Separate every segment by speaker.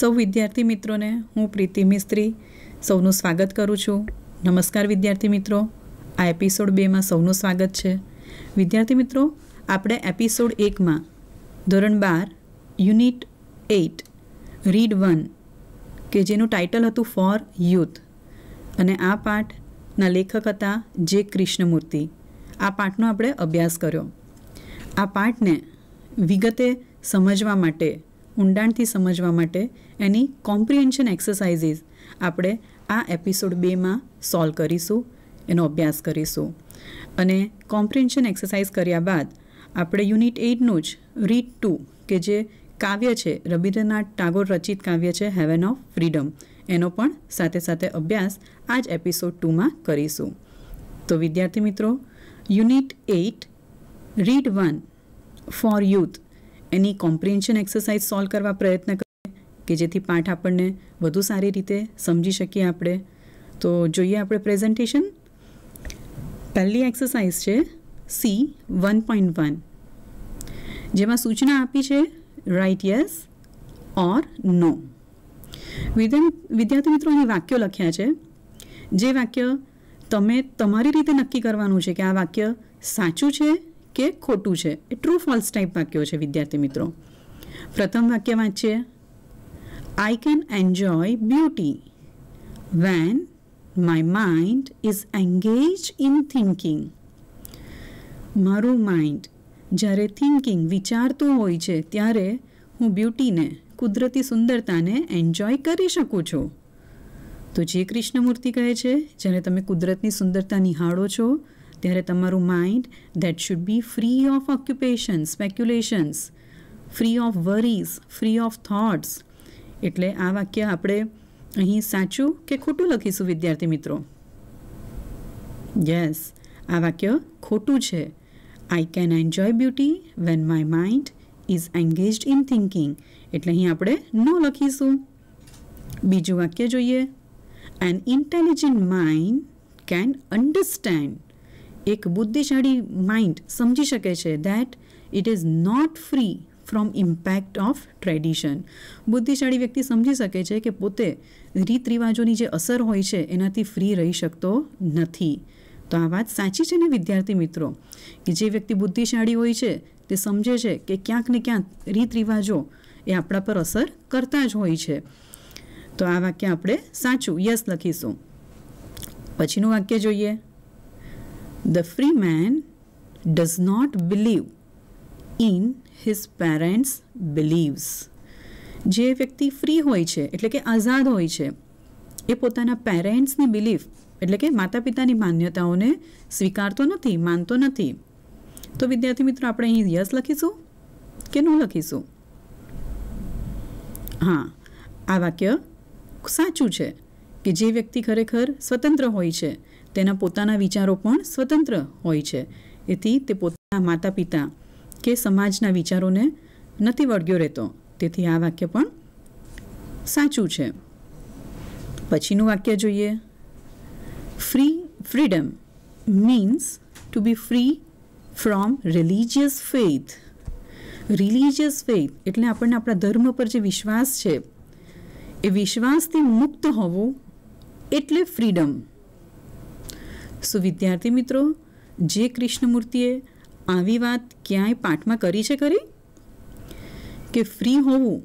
Speaker 1: સૌ વિદ્યાર્થી મિત્રોને હું પ્રીતિ મિસ્ત્રી સૌનું સ્વાગત કરું છું નમસ્કાર વિદ્યાર્થી મિત્રો આ એપિસોડ બેમાં સૌનું સ્વાગત છે વિદ્યાર્થી મિત્રો આપણે એપિસોડ એકમાં ધોરણ બાર યુનિટ એઇટ રીડ વન કે જેનું ટાઇટલ હતું ફોર યુથ અને આ પાઠના લેખક હતા જે કૃષ્ણમૂર્તિ આ પાઠનો આપણે અભ્યાસ કર્યો આ પાઠને વિગતે સમજવા માટે ઊંડાણથી સમજવા માટે એની કોમ્પ્રિહેન્શન એક્સરસાઇઝીસ આપણે આ એપિસોડ બેમાં સોલ્વ કરીશું એનો અભ્યાસ કરીશું અને કોમ્પ્રિહેન્શન એક્સરસાઇઝ કર્યા બાદ આપણે યુનિટ એઇટનું જ રીડ ટુ કે જે કાવ્ય છે રવિન્દ્રનાથ ટાગોર રચિત કાવ્ય છે હેવન ઓફ ફ્રીડમ એનો પણ સાથે સાથે અભ્યાસ આ જ એપિસોડ ટુમાં કરીશું તો વિદ્યાર્થી મિત્રો unit eight read one for youth એની કોમ્પ્રિન્શન એક્સરસાઇઝ સોલ્વ કરવા પ્રયત્ન કરીએ કે જેથી પાઠ આપણને વધુ સારી રીતે સમજી શકીએ આપણે તો જોઈએ આપણે પ્રેઝન્ટેશન પહેલી એક્સરસાઇઝ છે સી વન પોઈન્ટ વન જેમાં સૂચના આપી છે રાઇટ યસ ઓર નો વિદ્યાર્થી મિત્રો અહીં વાક્યો લખ્યા છે જે વાક્ય તમે તમારી રીતે નક્કી કરવાનું છે કે આ વાક્ય સાચું છે કે ખોટું છે એ ટ્રુ ફોલ્સ ટાઈપ વાક્યો છે વિદ્યાર્થી મિત્રો પ્રથમ વાક્ય વાંચીએ I can enjoy beauty when my mind is engage in thinking મારું માઇન્ડ જ્યારે થિંકિંગ વિચારતું હોય છે ત્યારે હું બ્યુટીને કુદરતી સુંદરતાને એન્જોય કરી શકું છું તો જે કૃષ્ણમૂર્તિ કહે છે જ્યારે તમે કુદરતની સુંદરતા નિહાળો છો ત્યારે તમારું mind that should be free of occupation speculations free of worries free of thoughts એટલે આ વાક્ય આપણે અહીં સાચું કે ખોટું લખીશું વિદ્યાર્થી મિત્રો યસ આ વાક્ય ખોટું છે I can enjoy beauty when my mind is engaged in thinking એટલે અહીં આપણે ન લખીશું બીજું વાક્ય જોઈએ an intelligent mind can understand એક બુદ્ધિશાળી માઇન્ડ સમજી શકે છે that it is not free from impact of tradition બુદ્ધિશાળી વ્યક્તિ સમજી શકે છે કે પોતે રીત રિવાજોની જે અસર હોય છે એનાથી ફ્રી રહી શકતો નથી તો આ વાત સાચી છે ને વિદ્યાર્થી મિત્રો કે જે વ્યક્તિ બુદ્ધિશાળી હોય છે તે સમજે છે કે ક્યાંક ને ક્યાંક રીત રિવાજો એ આપણા પર અસર કરતા જ હોય છે તો આ વાક્ય આપણે સાચું યસ લખીશું પછીનું વાક્ય જોઈએ The free man does not believe in his parents' beliefs. જે વ્યક્તિ ફ્રી હોય છે એટલે કે આઝાદ હોય છે એ પોતાના પેરેન્ટ્સની બિલીફ એટલે કે માતા પિતાની માન્યતાઓને સ્વીકારતો નથી માનતો નથી તો વિદ્યાર્થી મિત્રો આપણે અહીં યસ લખીશું કે નો લખીશું હા આ વાક્ય સાચું છે કે જે વ્યક્તિ ખરેખર સ્વતંત્ર હોય છે તેના પોતાના વિચારો પણ સ્વતંત્ર હોય છે એથી તે પોતાના માતા પિતા કે સમાજના વિચારોને નથી વળગ્યો રહેતો તેથી આ વાક્ય પણ સાચું છે પછીનું વાક્ય જોઈએ free freedom means to be free from religious faith religious faith એટલે આપણને આપણા ધર્મ પર જે વિશ્વાસ છે એ વિશ્વાસથી મુક્ત હોવું એટલે ફ્રીડમ સો વિદ્યાર્થી મિત્રો જે કૃષ્ણમૂર્તિએ આવી વાત ક્યાંય પાઠમાં કરી છે ખરી કે ફ્રી હોવું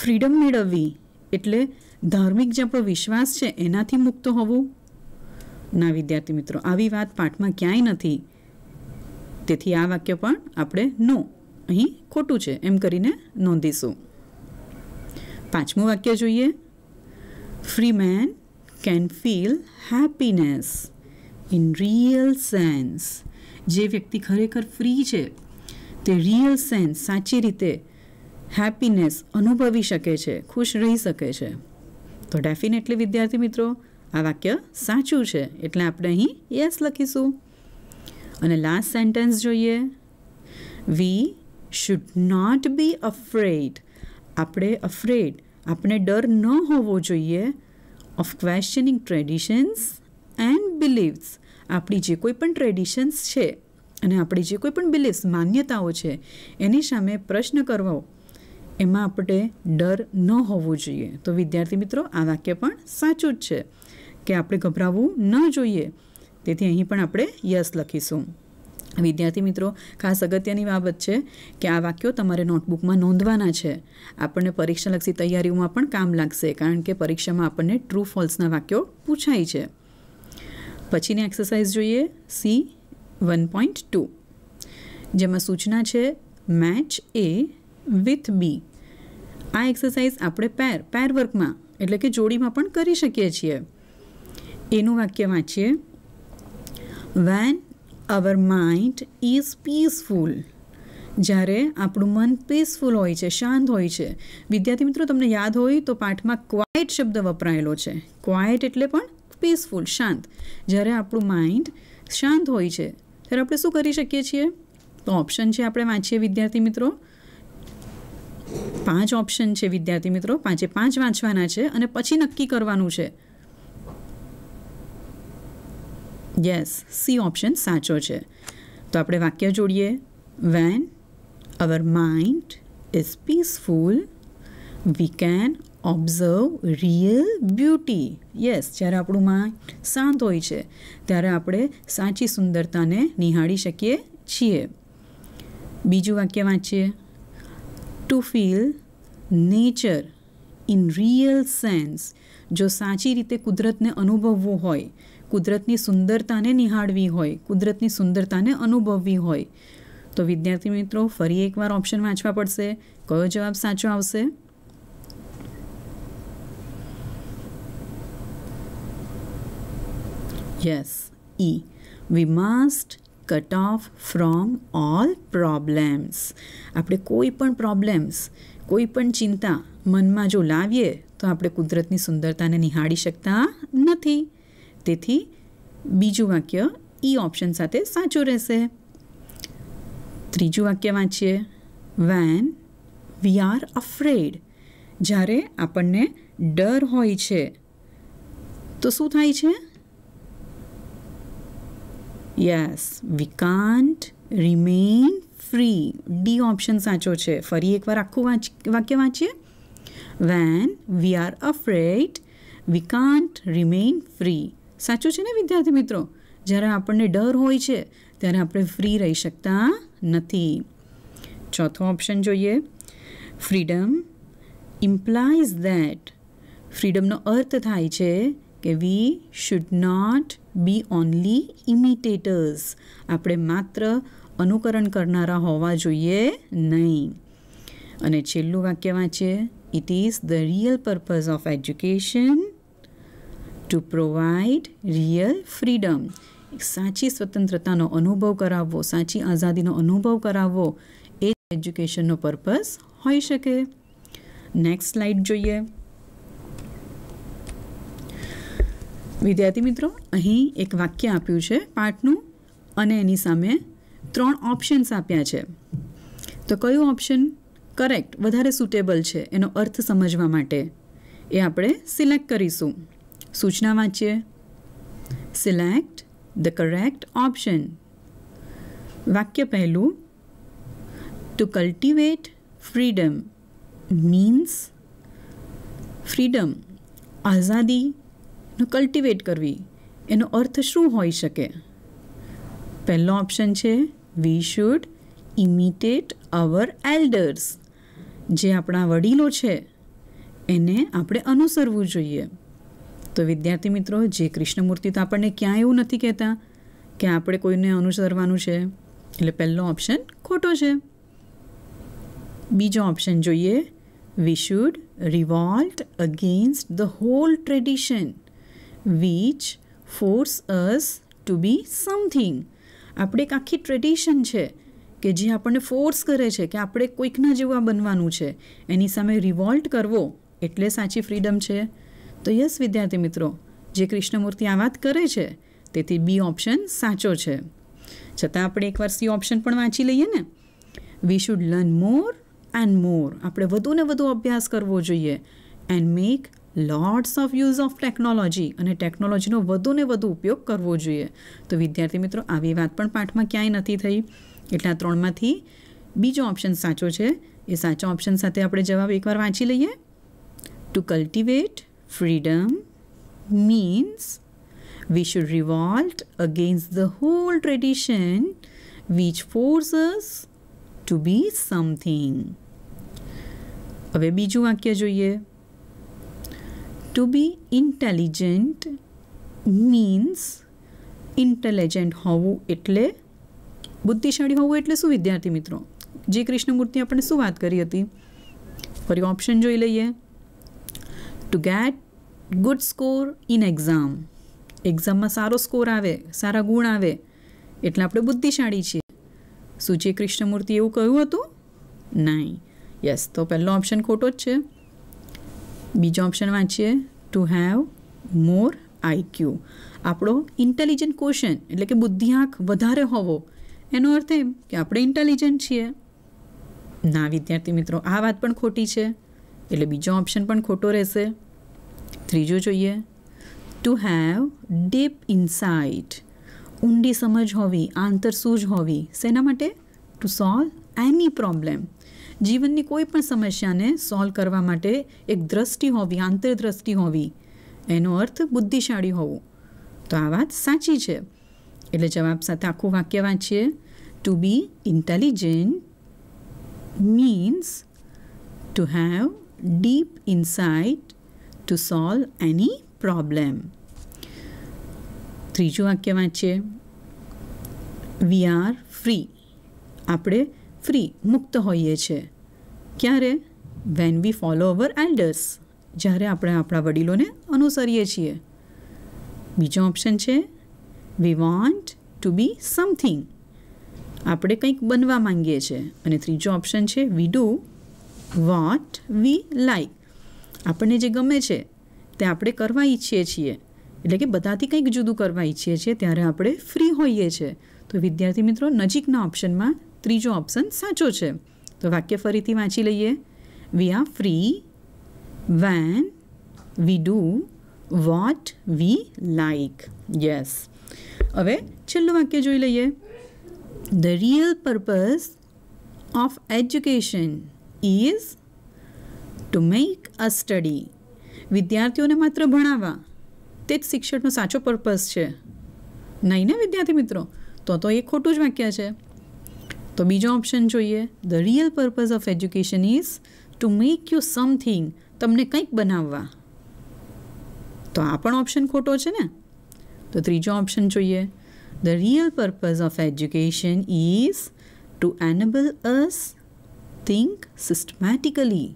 Speaker 1: ફ્રીડમ મેળવવી એટલે ધાર્મિક જે આપણો વિશ્વાસ છે એનાથી મુક્ત હોવું ના વિદ્યાર્થી મિત્રો આવી વાત પાઠમાં ક્યાંય નથી તેથી આ વાક્ય પણ આપણે નો અહીં ખોટું છે એમ કરીને નોંધીશું પાંચમું વાક્ય જોઈએ free man can feel happiness in real sense જે વ્યક્તિ ખરેખર ફ્રી છે તે રિયલ સેન્સ સાચી રીતે હેપીનેસ અનુભવી શકે છે ખુશ રહી શકે છે તો ડેફિનેટલી વિદ્યાર્થી મિત્રો આ વાક્ય સાચું છે એટલે આપણે અહીં યસ લખીશું અને લાસ્ટ સેન્ટેન્સ જોઈએ we should not be afraid આપણે અફ્રેડ આપણે ડર ન હોવો જોઈએ of questioning traditions and beliefs આપણી જે કોઈ પણ ટ્રેડિશન્સ છે અને આપણી જે કોઈ પણ બિલીફ્સ માન્યતાઓ છે એની સામે પ્રશ્ન કરવો એમાં આપણે ડર ન હોવો જોઈએ તો વિદ્યાર્થી મિત્રો આ વાક્ય પણ સાચું જ છે કે આપણે ગભરાવવું ન જોઈએ તેથી અહીં પણ આપણે યસ લખીશું વિદ્યાર્થી મિત્રો ખાસ અગત્યની બાબત છે કે આ વાક્યો તમારે નોટબુકમાં નોંધવાના છે આપણને પરીક્ષાલક્ષી તૈયારીઓમાં પણ કામ લાગશે કારણ કે પરીક્ષામાં આપણને ટ્રુ ફોલ્સના વાક્યો પૂછાય છે પછીની એક્સરસાઇઝ જોઈએ સી વન પોઈન્ટ ટુ જેમાં સૂચના છે મેચ એ વિથ બી આ એક્સરસાઇઝ આપણે પેર પેર વર્કમાં એટલે કે જોડીમાં પણ કરી શકીએ છીએ એનું વાક્ય વાંચીએ when our mind is peaceful જ્યારે આપણું મન પીસફુલ હોય છે શાંત હોય છે વિદ્યાર્થી મિત્રો તમને યાદ હોય તો પાઠમાં ક્વાઇટ શબ્દ વપરાયેલો છે ક્વાઇટ એટલે પણ પીસફુલ શાંત જ્યારે આપણું માઇન્ડ શાંત હોય છે ત્યારે આપણે શું કરી શકીએ છીએ તો ઓપ્શન છે આપણે વાંચીએ વિદ્યાર્થી મિત્રો પાંચ ઓપ્શન છે વિદ્યાર્થી મિત્રો પાંચે પાંચ વાંચવાના છે અને પછી નક્કી કરવાનું છે યસ સી ઓપ્શન સાચો છે તો આપણે વાક્ય જોડીએ when our mind is peaceful we can observe real beauty yes જ્યારે આપણું માઇન્ડ શાંત હોય છે ત્યારે આપણે સાચી સુંદરતાને નિહાળી શકીએ છીએ બીજું વાક્ય વાંચીએ to feel nature in real sense જો સાચી રીતે કુદરતને અનુભવવું હોય કુદરતની સુંદરતાને નિહાળવી હોય કુદરતની સુંદરતાને અનુભવવી હોય તો વિદ્યાર્થી મિત્રો ફરી એકવાર ઓપ્શન વાંચવા પડશે કયો જવાબ સાચો આવશે Yes, E. We must cut off from all problems આપણે કોઈ પણ પ્રોબ્લેમ્સ કોઈ પણ ચિંતા મનમાં જો લાવીએ તો આપણે કુદરતની સુંદરતાને નિહાળી શકતા નથી તેથી બીજું વાક્ય ઈ e ઓપ્શન સાથે સાચું રહેશે ત્રીજું વાક્ય વાંચીએ વેન વી આર અફ્રેડ જ્યારે આપણને ડર હોય છે તો શું થાય છે yes we can't remain free D option સાચો છે ફરી એકવાર આખું વાંચ વાક્ય વાંચીએ when we are afraid we can't remain free સાચું છે ને વિદ્યાર્થી મિત્રો જ્યારે આપણને ડર હોય છે ત્યારે આપણે ફ્રી રહી શકતા નથી ચોથો ઓપ્શન જોઈએ ફ્રીડમ ઇમ્પ્લાઇઝ ધેટ ફ્રીડમનો અર્થ થાય છે કે we should not be only imitators આપણે માત્ર અનુકરણ કરનારા હોવા જોઈએ નહીં અને છેલ્લું વાક્ય વાંચીએ it is the real purpose of education to provide real freedom સાચી સ્વતંત્રતાનો અનુભવ કરાવવો સાચી આઝાદીનો અનુભવ કરાવવો એ એજ્યુકેશનનો પર્પઝ હોઈ શકે નેક્સ્ટ સ્લાઇડ જોઈએ વિદ્યાર્થી મિત્રો અહીં એક વાક્ય આપ્યું છે પાઠનું અને એની સામે ત્રણ ઓપ્શન્સ આપ્યા છે તો કયું ઓપ્શન કરેક્ટ વધારે સુટેબલ છે એનો અર્થ સમજવા માટે એ આપણે સિલેક્ટ કરીશું સૂચના વાંચીએ સિલેક્ટ ધ કરેક્ટ ઓપ્શન વાક્ય પહેલું to cultivate freedom means freedom આઝાદી કલ્ટિવેટ કરવી એનો અર્થ શું હોઈ શકે પહેલો ઓપ્શન છે we should imitate our elders જે આપણા વડીલો છે એને આપણે અનુસરવું જોઈએ તો વિદ્યાર્થી મિત્રો જે કૃષ્ણમૂર્તિ તો આપણને ક્યાંય એવું નથી કહેતા કે આપણે કોઈને અનુસરવાનું છે એટલે પહેલો ઓપ્શન ખોટો છે બીજો ઓપ્શન જોઈએ we should revolt against the whole tradition which force us to be something આપણે એક આખી ટ્રેડિશન છે કે જે આપણને ફોર્સ કરે છે કે આપણે કોઈકના જેવા બનવાનું છે એની સામે રિવોલ્ટ કરવો એટલે સાચી ફ્રીડમ છે તો યસ વિદ્યાર્થી મિત્રો જે કૃષ્ણમૂર્તિ આ વાત કરે છે તેથી બી ઓપ્શન સાચો છે છતાં આપણે એકવાર સી ઓપ્શન પણ વાંચી લઈએ ને we should learn more and more આપણે વધુ ને વધુ અભ્યાસ કરવો જોઈએ and make lots of use of technology અને ટેકનોલોજીનો વધુને વધુ ઉપયોગ કરવો જોઈએ તો વિદ્યાર્થી મિત્રો આવી વાત પણ પાઠમાં ક્યાંય નથી થઈ એટલા ત્રણમાંથી બીજો ઓપ્શન સાચો છે એ સાચો ઓપ્શન સાથે આપણે જવાબ એકવાર વાંચી લઈએ to cultivate freedom means we should revolt against the whole tradition which forces to be something હવે બીજું વાક્ય જોઈએ to be intelligent means intelligent હોવું એટલે બુદ્ધિશાળી હોવું એટલે શું વિદ્યાર્થી મિત્રો જે કૃષ્ણમૂર્તિ આપણે શું વાત કરી હતી ફરી ઓપ્શન જોઈ લઈએ to get good score in exam એક્ઝામમાં સારો સ્કોર આવે સારા ગુણ આવે એટલે આપણે બુદ્ધિશાળી છીએ શું જે કૃષ્ણમૂર્તિ એવું કહ્યું હતું નહીં યસ તો પહેલો ઓપ્શન ખોટો જ છે બીજો ઓપ્શન વાંચીએ ટુ હેવ મોર આઈક્યુ આપણો ઇન્ટેલિજન્ટ ક્વેશ્ચન એટલે કે બુદ્ધિઆંક વધારે હોવો એનો અર્થ એમ કે આપણે ઇન્ટેલિજન્ટ છીએ ના વિદ્યાર્થી મિત્રો આ વાત પણ ખોટી છે એટલે બીજો ઓપ્શન પણ ખોટો રહેશે ત્રીજો જોઈએ ટુ હેવ ડીપ ઇન્સાઇટ ઊંડી સમજ હોવી આંતર આંતરસૂઝ હોવી શેના માટે ટુ સોલ્વ એની પ્રોબ્લેમ જીવનની કોઈ પણ સમસ્યાને સોલ્વ કરવા માટે એક દ્રષ્ટિ હોવી આંતરદ્રષ્ટિ હોવી એનો અર્થ બુદ્ધિશાળી હોવું તો આ વાત સાચી છે એટલે જવાબ સાથે આખું વાક્ય વાંચીએ to be intelligent means to have deep insight to solve any problem ત્રીજું વાક્ય વાંચીએ વી આર ફ્રી આપણે ફ્રી મુક્ત હોઈએ છીએ ક્યારે when we follow our elders જ્યારે આપણે આપણા વડીલોને અનુસરીએ છીએ બીજો ઓપ્શન છે we want to be something આપણે કંઈક બનવા માંગીએ છીએ અને ત્રીજો ઓપ્શન છે we do what we like આપણને જે ગમે છે તે આપણે કરવા ઈચ્છીએ છીએ એટલે કે બધાથી કંઈક જુદું કરવા ઈચ્છીએ છીએ ત્યારે આપણે ફ્રી હોઈએ છીએ તો વિદ્યાર્થી મિત્રો નજીકના ઓપ્શનમાં ત્રીજો ઓપ્શન સાચો છે તો વાક્ય ફરીથી વાંચી લઈએ we are free when we do what we like yes હવે છેલ્લું વાક્ય જોઈ લઈએ the real purpose of education is to make a study વિદ્યાર્થીઓને માત્ર ભણાવવા તે જ શિક્ષણનો સાચો પર્પઝ છે નહીં ને વિદ્યાર્થી મિત્રો તો તો એ ખોટું જ વાક્ય છે તો બીજો ઓપ્શન જોઈએ the real purpose of education is to make you something તમને કંઈક બનાવવા તો આ પણ ઓપ્શન ખોટો છે ને તો ત્રીજો ઓપ્શન જોઈએ the real purpose of education is to enable us think systematically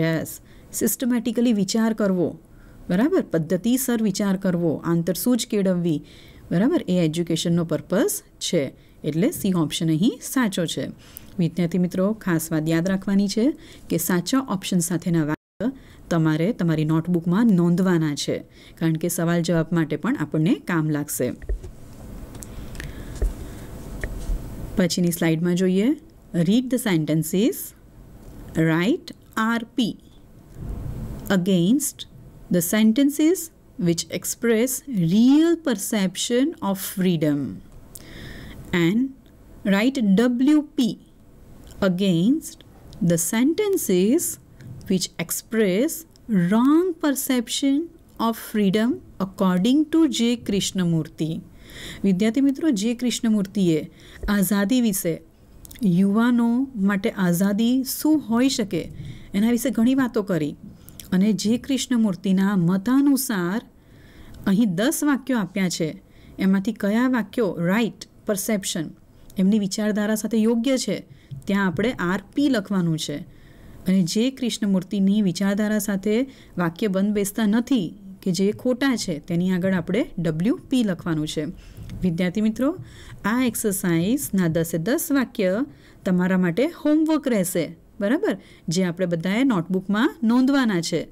Speaker 1: yes systematically વિચાર કરવો બરાબર પદ્ધતિસર વિચાર કરવો આંતરસૂજ કેળવવી બરાબર એ એજ્યુકેશનનો પર્પઝ છે એટલે સી ઓપ્શન અહીં સાચો છે વિદ્યાર્થી મિત્રો ખાસ વાત યાદ રાખવાની છે કે સાચા ઓપ્શન સાથેના વાક્ય તમારે તમારી નોટબુકમાં નોંધવાના છે કારણ કે સવાલ જવાબ માટે પણ આપણને કામ લાગશે પછીની સ્લાઇડમાં જોઈએ read the sentences right RP against the sentences which express real perception of freedom and write WP against the sentences which express wrong perception of freedom according to J. Krishnamurti. વિદ્યાર્થી મિત્રો જે કૃષ્ણમૂર્તિએ આઝાદી વિશે યુવાનો માટે આઝાદી શું હોઈ શકે એના વિશે ઘણી વાતો કરી અને જે કૃષ્ણમૂર્તિના મતાનુસાર અહીં દસ વાક્યો આપ્યા છે એમાંથી કયા વાક્યો રાઈટ પરસેપ્શન એમની વિચારધારા સાથે યોગ્ય છે ત્યાં આપણે આરપી લખવાનું છે અને જે કૃષ્ણમૂર્તિની વિચારધારા સાથે વાક્ય બંધ બેસતા નથી કે જે ખોટા છે તેની આગળ આપણે ડબલ્યુ પી લખવાનું છે વિદ્યાર્થી મિત્રો આ એક્સરસાઇઝના દસે દસ વાક્ય તમારા માટે હોમવર્ક રહેશે બરાબર જે આપણે બધાએ નોટબુકમાં નોંધવાના છે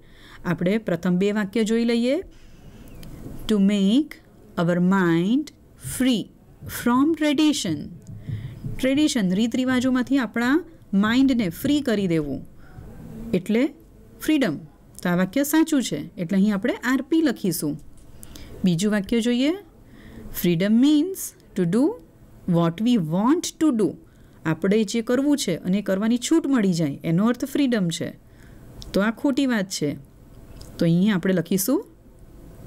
Speaker 1: આપણે પ્રથમ બે વાક્ય જોઈ લઈએ to make our mind free from tradition tradition રીત રિવાજોમાંથી આપણા માઇન્ડને ફ્રી કરી દેવું એટલે ફ્રીડમ તો આ વાક્ય સાચું છે એટલે અહીં આપણે આરપી લખીશું બીજું વાક્ય જોઈએ freedom means to do what we want to do આપણે જે કરવું છે અને કરવાની છૂટ મળી જાય એનો અર્થ ફ્રીડમ છે તો આ ખોટી વાત છે તો અહીં આપણે લખીશું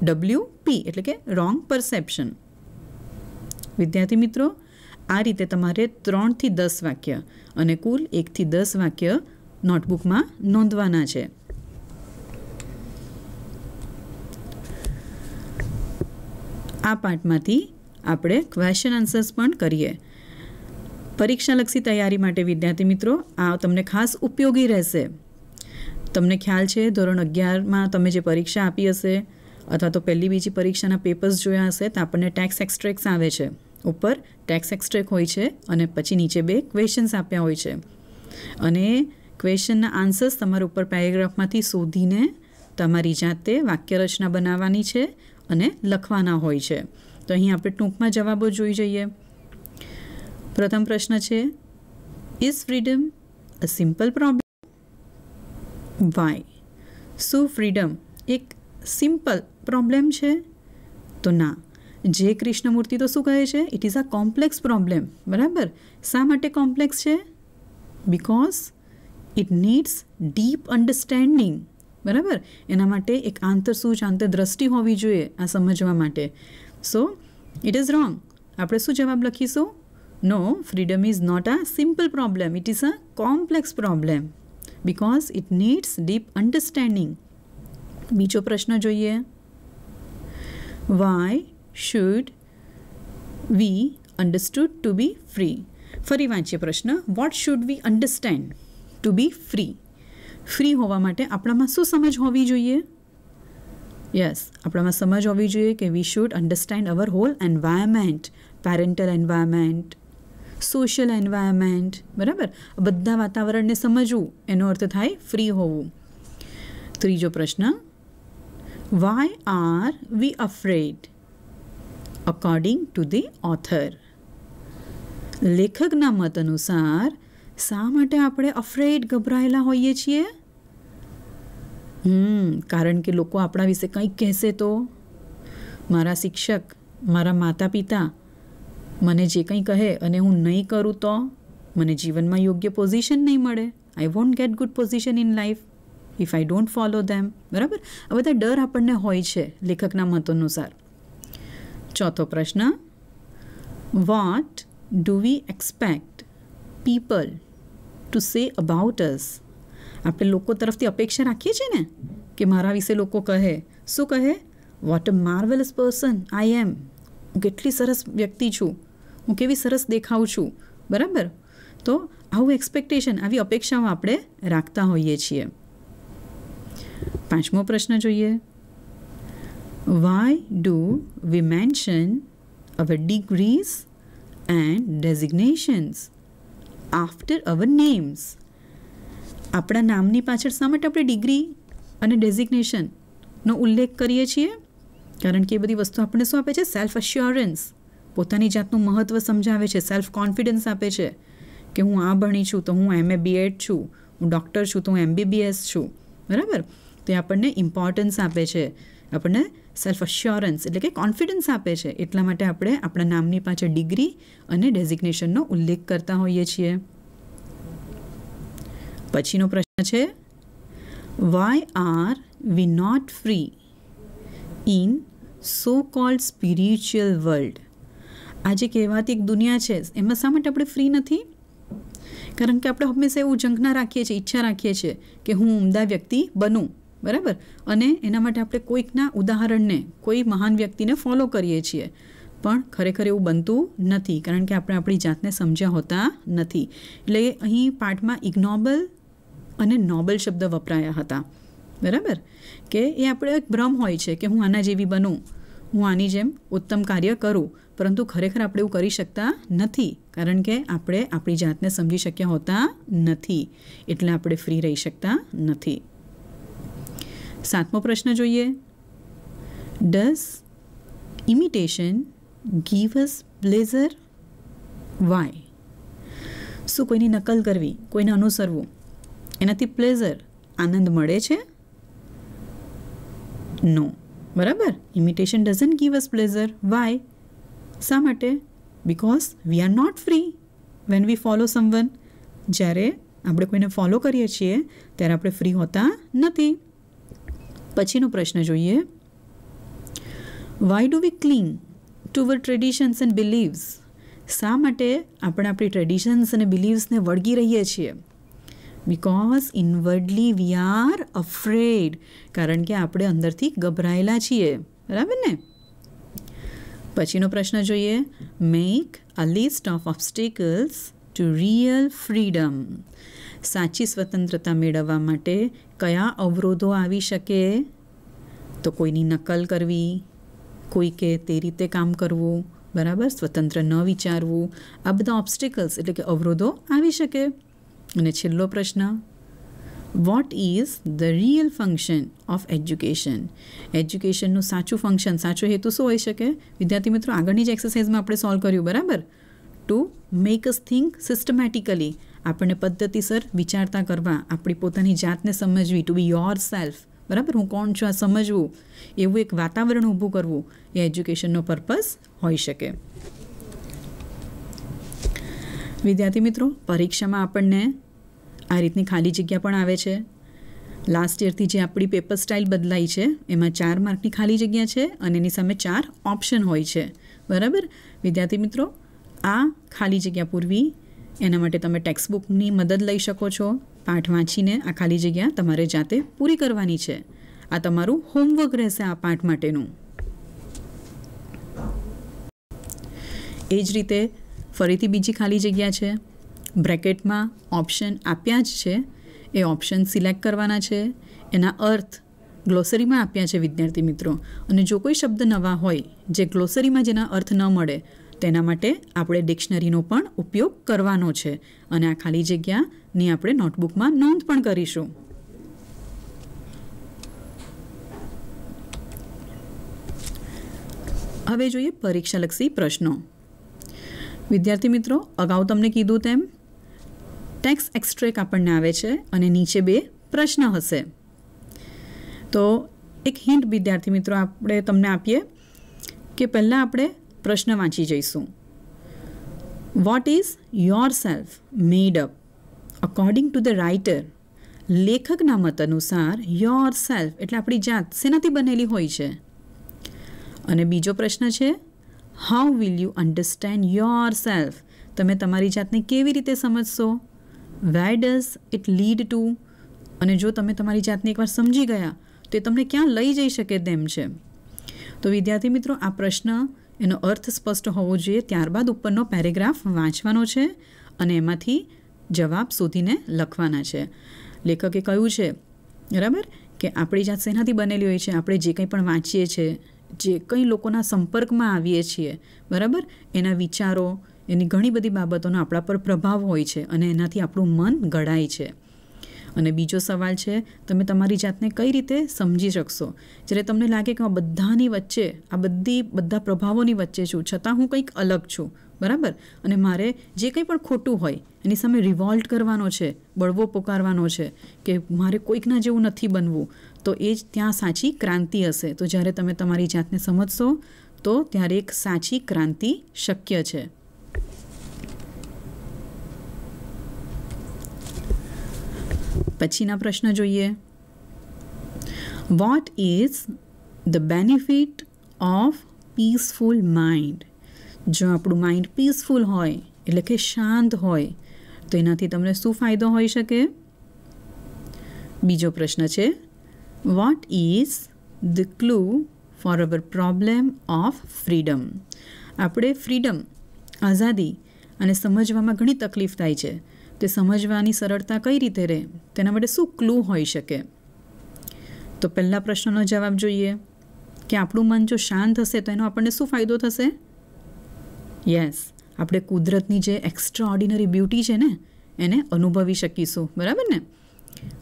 Speaker 1: ડબલ્યુ પી એટલે કે રોંગ પરસેપ્શન વિદ્યાર્થી મિત્રો આ રીતે તમારે ત્રણથી દસ વાક્ય અને કુલ એકથી દસ વાક્ય નોટબુકમાં નોંધવાના છે આ પાઠમાંથી આપણે ક્વેશ્ચન આન્સર્સ પણ કરીએ પરીક્ષાલક્ષી તૈયારી માટે વિદ્યાર્થી મિત્રો આ તમને ખાસ ઉપયોગી રહેશે તમને ખ્યાલ છે ધોરણ અગિયારમાં તમે જે પરીક્ષા આપી હશે અથવા તો પહેલી બીજી પરીક્ષાના પેપર્સ જોયા હશે તો આપણને ટેક્સ એક્સ્ટ્રેક્સ આવે છે ઉપર ટેક્સ એક્સ્ટ્રેક હોય છે અને પછી નીચે બે ક્વેશ્ચન્સ આપ્યા હોય છે અને ક્વેશ્ચનના આન્સર્સ તમારા ઉપર પેરેગ્રાફમાંથી શોધીને તમારી જાતે વાક્યરચના બનાવવાની છે અને લખવાના હોય છે તો અહીં આપણે ટૂંકમાં જવાબો જોઈ જઈએ પ્રથમ પ્રશ્ન છે is freedom a simple problem why શું ફ્રીડમ એક સિમ્પલ પ્રોબ્લેમ છે તો ના જે કૃષ્ણમૂર્તિ તો શું કહે છે it is a complex problem બરાબર શા માટે કોમ્પ્લેક્સ છે because it needs deep understanding બરાબર એના માટે એક આંતર સૂચ આંતર દ્રષ્ટિ હોવી જોઈએ આ સમજવા માટે સો ઇટ ઇઝ રોંગ આપણે શું જવાબ લખીશું no freedom is not a simple problem it is a complex problem because it needs deep understanding બીજો પ્રશ્ન જોઈએ why should we understood to be free ફરી વાંચીએ પ્રશ્ન what should we understand to be free free હોવા માટે આપણામાં શું સમજ હોવી જોઈએ યસ આપણામાં સમજ હોવી જોઈએ કે we should understand our whole environment parental environment social environment બરાબર બધા વાતાવરણને સમજવું એનો અર્થ થાય ફ્રી હોવું ત્રીજો પ્રશ્ન why are we afraid according to the author લેખકના મત અનુસાર શા માટે આપણે અફ્રેડ ગભરાયેલા હોઈએ છીએ હમ કારણ કે લોકો આપણા વિશે કંઈક કહેશે તો મારા શિક્ષક મારા માતા પિતા મને જે કંઈ કહે અને હું નહીં કરું તો મને જીવનમાં યોગ્ય પોઝિશન નહીં મળે I want get good position in life if I don't follow them બરાબર આ બધા ડર આપણને હોય છે લેખકના મત અનુસાર चौथा प्रश्न what do we expect people to say about us આપણે લોકો તરફ દિ અપેક્ષા રાખી છે ને કે મારા વિશે લોકો કહે સુ કહે વોટ અ માર્વેલસ પર્સન આ એમ ગિતલી સરસ વ્યક્તિ છું હું કેવી સરસ દેખાવ છું બરાબર તો આઉ એક્સપેક્ટેશન આવી અપેક્ષા આપણે રાખતા હોઈએ છીએ પાંચમો પ્રશ્ન જોઈએ Why do we mention our degrees and designations after our names? આપણા નામની પાછળ શા માટે આપણે ડિગ્રી અને ડેઝિગ્નેશનનો ઉલ્લેખ કરીએ છીએ કારણ કે એ બધી વસ્તુ આપણને શું આપે છે સેલ્ફ અશ્યોરન્સ પોતાની જાતનું મહત્ત્વ સમજાવે છે સેલ્ફ કોન્ફિડન્સ આપે છે કે હું આ ભણી છું તો હું એમ એ બીએડ છું હું ડૉક્ટર છું તો હું એમબીબીએસ છું બરાબર તે આપણને ઇમ્પોર્ટન્સ આપે છે આપણને સેલ્ફ અશ્યોરન્સ એટલે કે કોન્ફિડન્સ આપે છે એટલા માટે આપણે આપણા નામની પાછળ ડિગ્રી અને ડેઝિગ્નેશનનો ઉલ્લેખ કરતા હોઈએ છીએ પછીનો પ્રશ્ન છે why are we not free in so called spiritual world આ જે કહેવાતી એક દુનિયા છે એમાં શા માટે આપણે ફ્રી નથી કારણ કે આપણે હંમેશા એવું ઝંખના રાખીએ છીએ ઈચ્છા રાખીએ છીએ કે હું ઉમદા વ્યક્તિ બનું બરાબર અને એના માટે આપણે કોઈકના ઉદાહરણને કોઈ મહાન વ્યક્તિને ફોલો કરીએ છીએ પણ ખરેખર એવું બનતું નથી કારણ કે આપણે આપણી જાતને સમજ્યા હોતા નથી એટલે અહીં પાઠમાં ઇગ્નોબલ અને નોબલ શબ્દ વપરાયા હતા બરાબર કે એ આપણે એક ભ્રમ હોય છે કે હું આના જેવી બનું હું આની જેમ ઉત્તમ કાર્ય કરું પરંતુ ખરેખર આપણે એવું કરી શકતા નથી કારણ કે આપણે આપણી જાતને સમજી શક્યા હોતા નથી એટલે આપણે ફ્રી રહી શકતા નથી સાતમો પ્રશ્ન જોઈએ does imitation give us pleasure why શું કોઈની નકલ કરવી કોઈને અનુસરવું એનાથી પ્લેઝર આનંદ મળે છે નો બરાબર imitation doesn't give us pleasure why શા માટે because we are not free when we follow someone જ્યારે આપણે કોઈને ફોલો કરીએ છીએ ત્યારે આપણે ફ્રી હોતા નથી પછીનો પ્રશ્ન જોઈએ why do we cling to our traditions and beliefs શા માટે આપણે આપણી ટ્રેડિશન્સ અને બિલીવ્સને વળગી રહીએ છીએ because inwardly we are afraid કારણ કે આપણે અંદરથી ગભરાયેલા છીએ બરાબર ને પછીનો પ્રશ્ન જોઈએ make a list of obstacles to real freedom સાચી સ્વતંત્રતા મેળવવા માટે કયા અવરોધો આવી શકે તો કોઈની નકલ કરવી કોઈ કે તે રીતે કામ કરવું બરાબર સ્વતંત્ર ન વિચારવું આ બધા ઓબ્સ્ટિકલ્સ એટલે કે અવરોધો આવી શકે અને છેલ્લો પ્રશ્ન what is the real function of education એજ્યુકેશનનું સાચું ફંક્શન સાચો હેતુ શું હોઈ શકે વિદ્યાર્થી મિત્રો આગળની જ એક્સરસાઇઝમાં આપણે સોલ્વ કર્યું બરાબર to make us think systematically આપણને પદ્ધતિસર વિચારતા કરવા આપણી પોતાની જાતને સમજવી ટુ બી યોર સેલ્ફ બરાબર હું કોણ છું આ સમજવું એવું એક વાતાવરણ ઊભું કરવું એ એજ્યુકેશનનો પર્પસ હોઈ શકે વિદ્યાર્થી મિત્રો પરીક્ષામાં આપણને આ રીતની ખાલી જગ્યા પણ આવે છે લાસ્ટ યરથી જે આપણી પેપર સ્ટાઇલ બદલાઈ છે એમાં ચાર માર્કની ખાલી જગ્યા છે અને એની સામે ચાર ઓપ્શન હોય છે બરાબર વિદ્યાર્થી મિત્રો આ ખાલી જગ્યા પૂરવી એના માટે તમે ટેક્સ્ટબુકની મદદ લઈ શકો છો પાઠ વાંચીને આ ખાલી જગ્યા તમારે જાતે પૂરી કરવાની છે આ તમારું હોમવર્ક રહેશે આ પાઠ માટેનું એ જ રીતે ફરીથી બીજી ખાલી જગ્યા છે બ્રેકેટમાં ઓપ્શન આપ્યા જ છે એ ઓપ્શન સિલેક્ટ કરવાના છે એના અર્થ ગ્લોસરીમાં આપ્યા છે વિદ્યાર્થી મિત્રો અને જો કોઈ શબ્દ નવા હોય જે ગ્લોસરીમાં જેના અર્થ ન મળે તેના માટે આપણે ડિક્શનરીનો પણ ઉપયોગ કરવાનો છે અને આ ખાલી જગ્યાની આપણે નોટબુકમાં નોંધ પણ કરીશું હવે જોઈએ પરીક્ષાલક્ષી પ્રશ્નો વિદ્યાર્થી મિત્રો અગાઉ તમને કીધું તેમ ટેક્સ એક્સ્ટ્રેક આપણને આવે છે અને નીચે બે પ્રશ્ન હશે તો એક હિન્ટ વિદ્યાર્થી મિત્રો આપણે તમને આપીએ કે પહેલાં આપણે પ્રશ્ન વાંચી જઈશું what is yourself made up according to the writer લેખકના મત અનુસાર યોર સેલ્ફ એટલે આપણી જાત શેનાથી બનેલી હોય છે અને બીજો પ્રશ્ન છે how will you understand yourself તમે તમારી જાતને કેવી રીતે સમજશો where does it lead to અને જો તમે તમારી જાતને એકવાર સમજી ગયા તો એ તમને ક્યાં લઈ જઈ શકે તેમ છે તો વિદ્યાર્થી મિત્રો આ પ્રશ્ન એનો અર્થ સ્પષ્ટ હોવો જોઈએ ત્યારબાદ ઉપરનો પેરેગ્રાફ વાંચવાનો છે અને એમાંથી જવાબ શોધીને લખવાના છે લેખકે કહ્યું છે બરાબર કે આપણી જાત શેનાથી બનેલી હોય છે આપણે જે કંઈ પણ વાંચીએ છીએ જે કંઈ લોકોના સંપર્કમાં આવીએ છીએ બરાબર એના વિચારો એની ઘણી બધી બાબતોનો આપણા પર પ્રભાવ હોય છે અને એનાથી આપણું મન ગળાય છે અને બીજો સવાલ છે તમે તમારી જાતને કઈ રીતે સમજી શકશો જ્યારે તમને લાગે કે આ બધાની વચ્ચે આ બધી બધા પ્રભાવોની વચ્ચે છું છતાં હું કંઈક અલગ છું બરાબર અને મારે જે કંઈ પણ ખોટું હોય એની સામે રિવોલ્ટ કરવાનો છે બળવો પોકારવાનો છે કે મારે કોઈકના જેવું નથી બનવું તો એ જ ત્યાં સાચી ક્રાંતિ હશે તો જ્યારે તમે તમારી જાતને સમજશો તો ત્યારે એક સાચી ક્રાંતિ શક્ય છે પછીના પ્રશ્ન જોઈએ what is the benefit of peaceful mind જો આપણું માઇન્ડ પીસફુલ હોય એટલે કે શાંત હોય તો એનાથી તમને શું ફાયદો હોઈ શકે બીજો પ્રશ્ન છે what is the clue for our problem of freedom આપણે ફ્રીડમ આઝાદી અને સમજવામાં ઘણી તકલીફ થાય છે તે સમજવાની સરળતા કઈ રીતે રહે તેના માટે શું ક્લુ હોઈ શકે તો પહેલાં પ્રશ્નનો જવાબ જોઈએ કે આપણું મન જો શાંત હશે તો એનો આપણને શું ફાયદો થશે યસ આપણે કુદરતની જે એક્સ્ટ્રા ઓર્ડિનરી બ્યુટી છે ને એને અનુભવી શકીશું બરાબર ને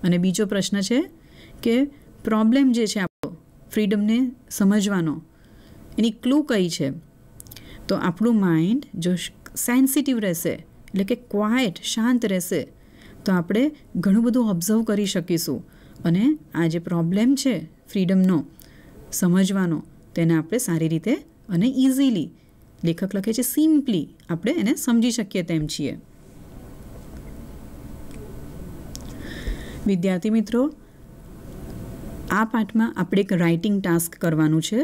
Speaker 1: અને બીજો પ્રશ્ન છે કે પ્રોબ્લેમ જે છે આપણો ફ્રીડમને સમજવાનો એની ક્લૂ કઈ છે તો આપણું માઇન્ડ જો સેન્સિટિવ રહેશે એટલે કે ક્વાયટ શાંત રહેશે તો આપણે ઘણું બધું ઓબ્ઝર્વ કરી શકીશું અને આ જે પ્રોબ્લેમ છે ફ્રીડમનો સમજવાનો તેને આપણે સારી રીતે અને ઇઝીલી લેખક લખે છે સિમ્પલી આપણે એને સમજી શકીએ તેમ છીએ વિદ્યાર્થી મિત્રો આ પાઠમાં આપણે એક રાઇટિંગ ટાસ્ક કરવાનું છે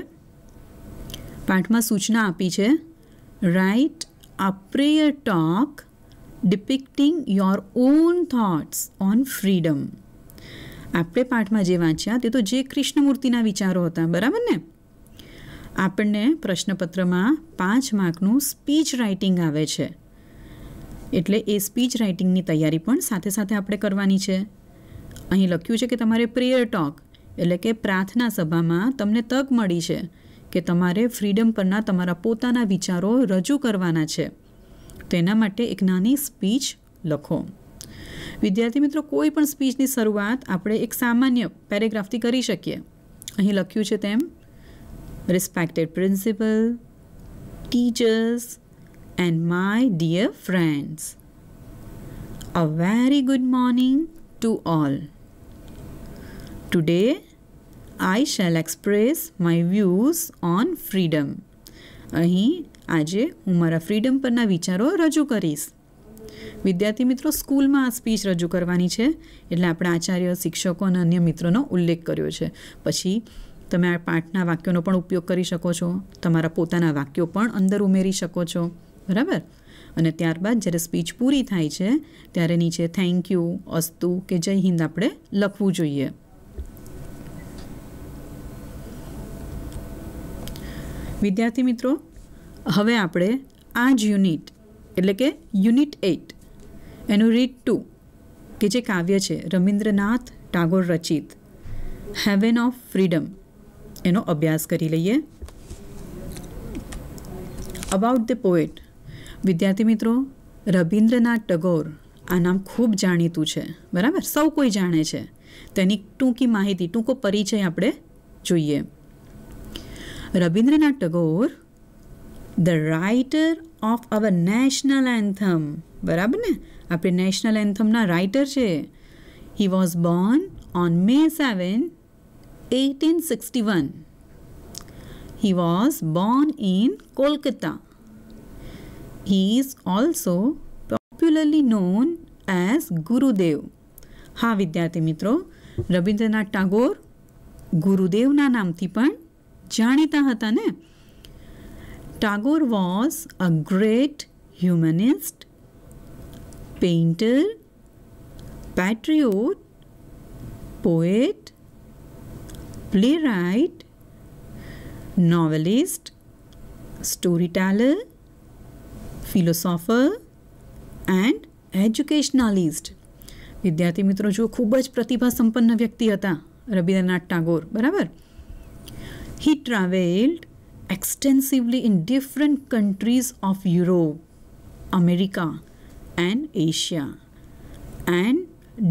Speaker 1: પાઠમાં સૂચના આપી છે write a prayer talk depicting your own thoughts on freedom આપણે પાઠમાં જે વાંચ્યા તે તો જે કૃષ્ણમૂર્તિના વિચારો હતા બરાબર ને આપણને પ્રશ્નપત્રમાં પાંચ માર્કનું સ્પીચ રાઇટિંગ આવે છે એટલે એ સ્પીચ રાઇટિંગની તૈયારી પણ સાથે સાથે આપણે કરવાની છે અહીં લખ્યું છે કે તમારે પ્રેયર ટોક એટલે કે પ્રાર્થના સભામાં તમને તક મળી છે કે તમારે ફ્રીડમ પરના તમારા પોતાના વિચારો રજૂ કરવાના છે તેના માટે એક નાની સ્પીચ લખો વિદ્યાર્થી મિત્રો કોઈ પણ સ્પીચની શરૂઆત આપણે એક સામાન્ય પેરેગ્રાફથી કરી શકીએ અહીં લખ્યું છે તેમ respected principal teachers and my dear friends a very good morning to all today I shall express my views on freedom અહીં આજે હું મારા ફ્રીડમ પરના વિચારો રજૂ કરીશ વિદ્યાર્થી મિત્રો સ્કૂલમાં આ સ્પીચ રજૂ કરવાની છે એટલે આપણે આચાર્ય શિક્ષકો અને અન્ય મિત્રોનો ઉલ્લેખ કર્યો છે પછી તમે આ પાઠના વાક્યોનો પણ ઉપયોગ કરી શકો છો તમારા પોતાના વાક્યો પણ અંદર ઉમેરી શકો છો બરાબર અને ત્યારબાદ જ્યારે સ્પીચ પૂરી થાય છે ત્યારે નીચે થેન્ક યુ અસ્તુ કે જય હિન્દ આપણે લખવું જોઈએ વિદ્યાર્થી મિત્રો હવે આપણે આ જ યુનિટ એટલે કે યુનિટ એઇટ એનું રીડ ટુ કે જે કાવ્ય છે રવિન્દ્રનાથ ટાગોર રચિત હેવન ઓફ ફ્રીડમ એનો અભ્યાસ કરી લઈએ અબાઉટ ધ પોએટ વિદ્યાર્થી મિત્રો રવિન્દ્રનાથ ટગોર આ નામ ખૂબ જાણીતું છે બરાબર સૌ કોઈ જાણે છે તેની ટૂંકી માહિતી ટૂંકો પરિચય આપણે જોઈએ Rabindranath Tagore the writer of our national anthem બરાબર ને આપણે નેશનલ એન્થમના રાઇટર છે he was born on May seven eighteen sixty one he was born in Kolkata he is also popularly known as Gurudev હા વિદ્યાર્થી મિત્રો રવિન્દ્રનાથ ટાગોર ગુરુદેવના નામથી પણ જાણીતા હતા ને Tagore was a great humanist, painter, patriot, poet, playwright, novelist, storyteller, philosopher and educationalist વિદ્યાર્થી મિત્રો જો ખૂબ જ પ્રતિભા સંપન્ન વ્યક્તિ હતા રબીન્દ્રનાથ ટાગોર બરાબર he travelled extensively in different countries of Europe, America, and Asia, and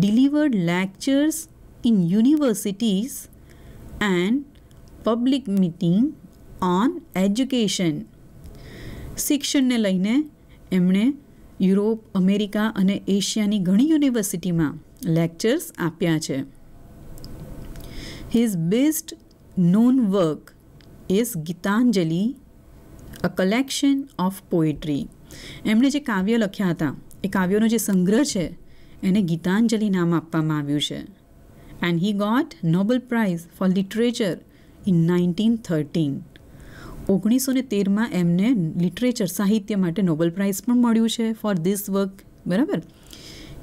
Speaker 1: delivered lectures in universities and public meeting on education શિક્ષણને લઈને એમણે યુરોપ અમેરિકા અને એશિયાની ઘણી યુનિવર્સિટીમાં લેક્ચર્સ આપ્યા છે his best known work is Gitanjali a collection of poetry. એમણે જે કાવ્ય લખ્યા હતા એ કાવ્યોનો જે સંગ્રહ છે એને ગીતાંજલિ નામ આપવામાં આવ્યું છે and he got Nobel prize for literature in nineteen thirteen ઓગણીસો ને તેરમાં એમને લિટરેચર સાહિત્ય માટે નોબલ પ્રાઇઝ પણ મળ્યું છે ફોર ધીસ વર્ક બરાબર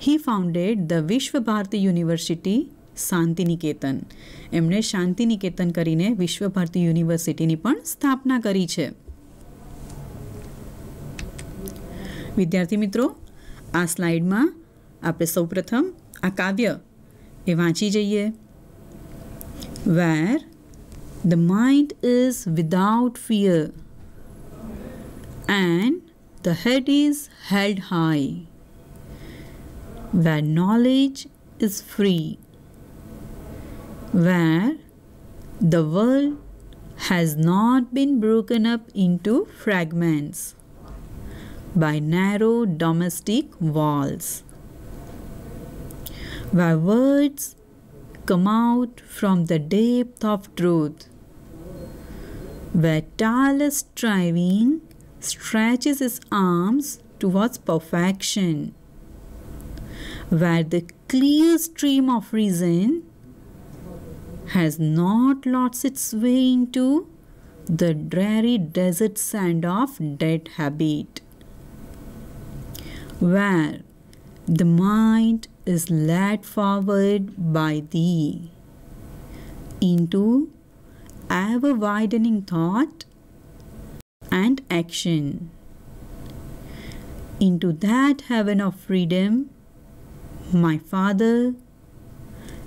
Speaker 1: હી ફાઉન્ડેડ ધ વિશ્વ ભારતી યુનિવર્સિટી શાંતિનિકેતન એમણે શાંતિનિકેતન કરીને વિશ્વભારતી યુનિવર્સિટીની પણ સ્થાપના કરી છે વિદ્યાર્થી મિત્રો આ સ્લાઇડમાં આપણે સૌપ્રથમ આ કાવ્ય એ વાંચી જઈએ where the mind is without fear and the head is held high where knowledge is free where the world has not been broken up into fragments by narrow domestic walls, where words come out from the depth of truth, where tireless striving stretches its arms towards perfection, where the clear stream of reason has not lost its way into the dreary desert sand of dead habit, where the mind is led forward by thee into ever widening thought and action into that heaven of freedom my father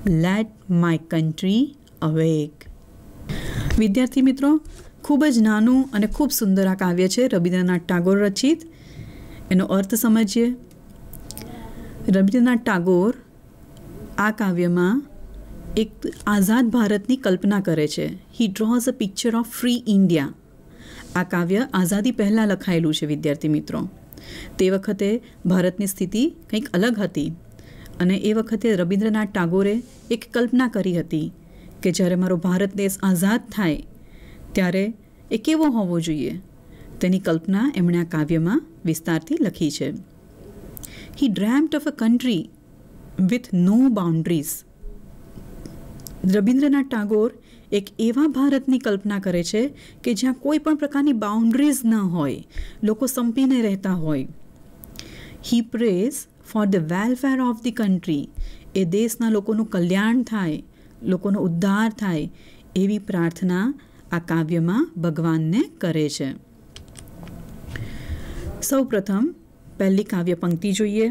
Speaker 1: let my country awake વિદ્યાર્થી મિત્રો ખૂબ જ નાનું અને ખૂબ સુંદર આ કાવ્ય છે રવિન્દ્રનાથ ટાગોર રચિત એનો અર્થ સમજીએ રવિન્દ્રનાથ ટાગોર આ કાવ્યમાં એક આઝાદ ભારતની કલ્પના કરે છે he draws a picture of free India આ કાવ્ય આઝાદી પહેલાં લખાયેલું છે વિદ્યાર્થી મિત્રો તે વખતે ભારતની સ્થિતિ કંઈક અલગ હતી અને એ વખતે રવિન્દ્રનાથ ટાગોરે એક કલ્પના કરી હતી કે જ્યારે મારો ભારત દેશ આઝાદ થાય ત્યારે એ કેવો હોવો જોઈએ તેની કલ્પના એમણે આ કાવ્યમાં વિસ્તારથી લખી છે he dreamt of a country with no boundaries Rabindranath Tagore એક એવા ભારતની કલ્પના કરે છે કે જ્યાં કોઈ પણ પ્રકારની બાઉન્ડ્રીઝ ન હોય લોકો સંપીને રહેતા હોય he prays for the welfare of the country એ દેશના લોકોનું કલ્યાણ થાય લોકોનો ઉદ્ધાર થાય એવી પ્રાર્થના આ કાવ્યમાં ભગવાનને કરે છે સૌ પ્રથમ પહેલી કાવ્ય પંક્તિ જોઈએ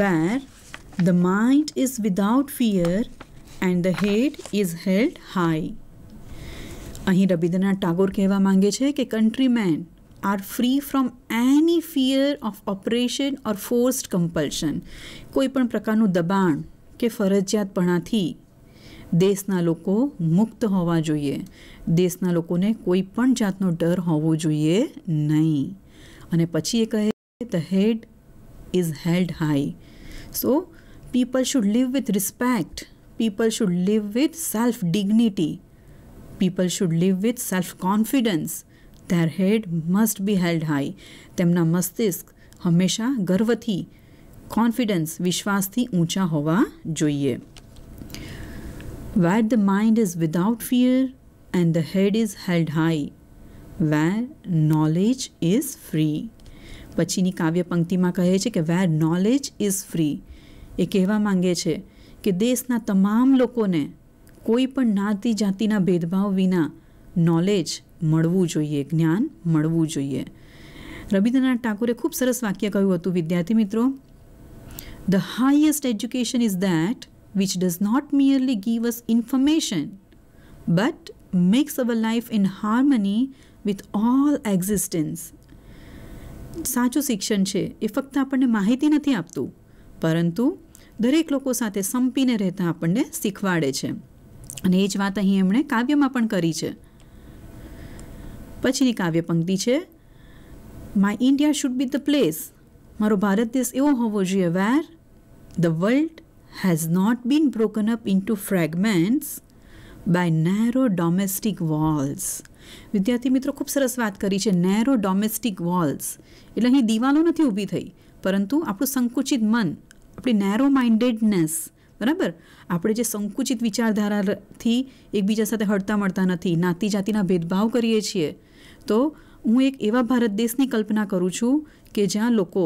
Speaker 1: where the mind is without fear and the head is held high અહીં રવિન્દ્રનાથ ટાગોર કહેવા માંગે છે કે countrymen are free from any fear of operation or forced compulsion કોઈ પણ પ્રકારનું દબાણ કે ફરજિયાતપણાથી દેશના લોકો મુક્ત હોવા જોઈએ દેશના લોકોને કોઈ પણ જાતનો ડર હોવો જોઈએ નહીં અને પછી એ કહે the head is held high so people should live with respect people should live with self dignity people should live with self confidence their head must be held high તેમના મસ્તિષ્ક હંમેશા ગર્વથી કોન્ફિડન્સ વિશ્વાસથી ઊંચા હોવા જોઈએ where the mind is without fear and the head is held high where knowledge is free પછીની કાવ્ય પંક્તિમાં કહે છે કે વેર નોલેજ ઇઝ ફ્રી એ કહેવા માંગે છે કે દેશના તમામ લોકોને કોઈ પણ નાતી જાતિના ભેદભાવ વિના નોલેજ મળવું જોઈએ જ્ઞાન મળવું જોઈએ રવિન્દ્રનાથ ઠાકુરે ખૂબ સરસ વાક્ય કહ્યું હતું વિદ્યાર્થી મિત્રો the highest education is that which does not merely give us information but makes our life in harmony with all existence સાચું શિક્ષણ છે એ ફક્ત આપણને માહિતી નથી આપતું પરંતુ દરેક લોકો સાથે સંપીને રહેતા આપણને શીખવાડે છે અને એ જ વાત અહીં એમણે કાવ્યમાં પણ કરી છે પછીની કાવ્ય પંક્તિ છે my India should be the place મારો ભારત દેશ એવો હોવો જોઈએ where the world has not been broken up into fragments by narrow domestic walls વિદ્યાર્થી મિત્રો ખૂબ સરસ વાત કરી છે નેરો ડોમેસ્ટિક વોલ્સ એટલે અહીં દિવાલો નથી ઊભી થઈ પરંતુ આપણું સંકુચિત મન આપણી નેરો માઇન્ડેડનેસ બરાબર આપણે જે સંકુચિત વિચારધારાથી એકબીજા સાથે હળતા મળતા નથી નાતી જાતિના ભેદભાવ કરીએ છીએ તો હું એક એવા ભારત દેશની કલ્પના કરું છું કે જ્યાં લોકો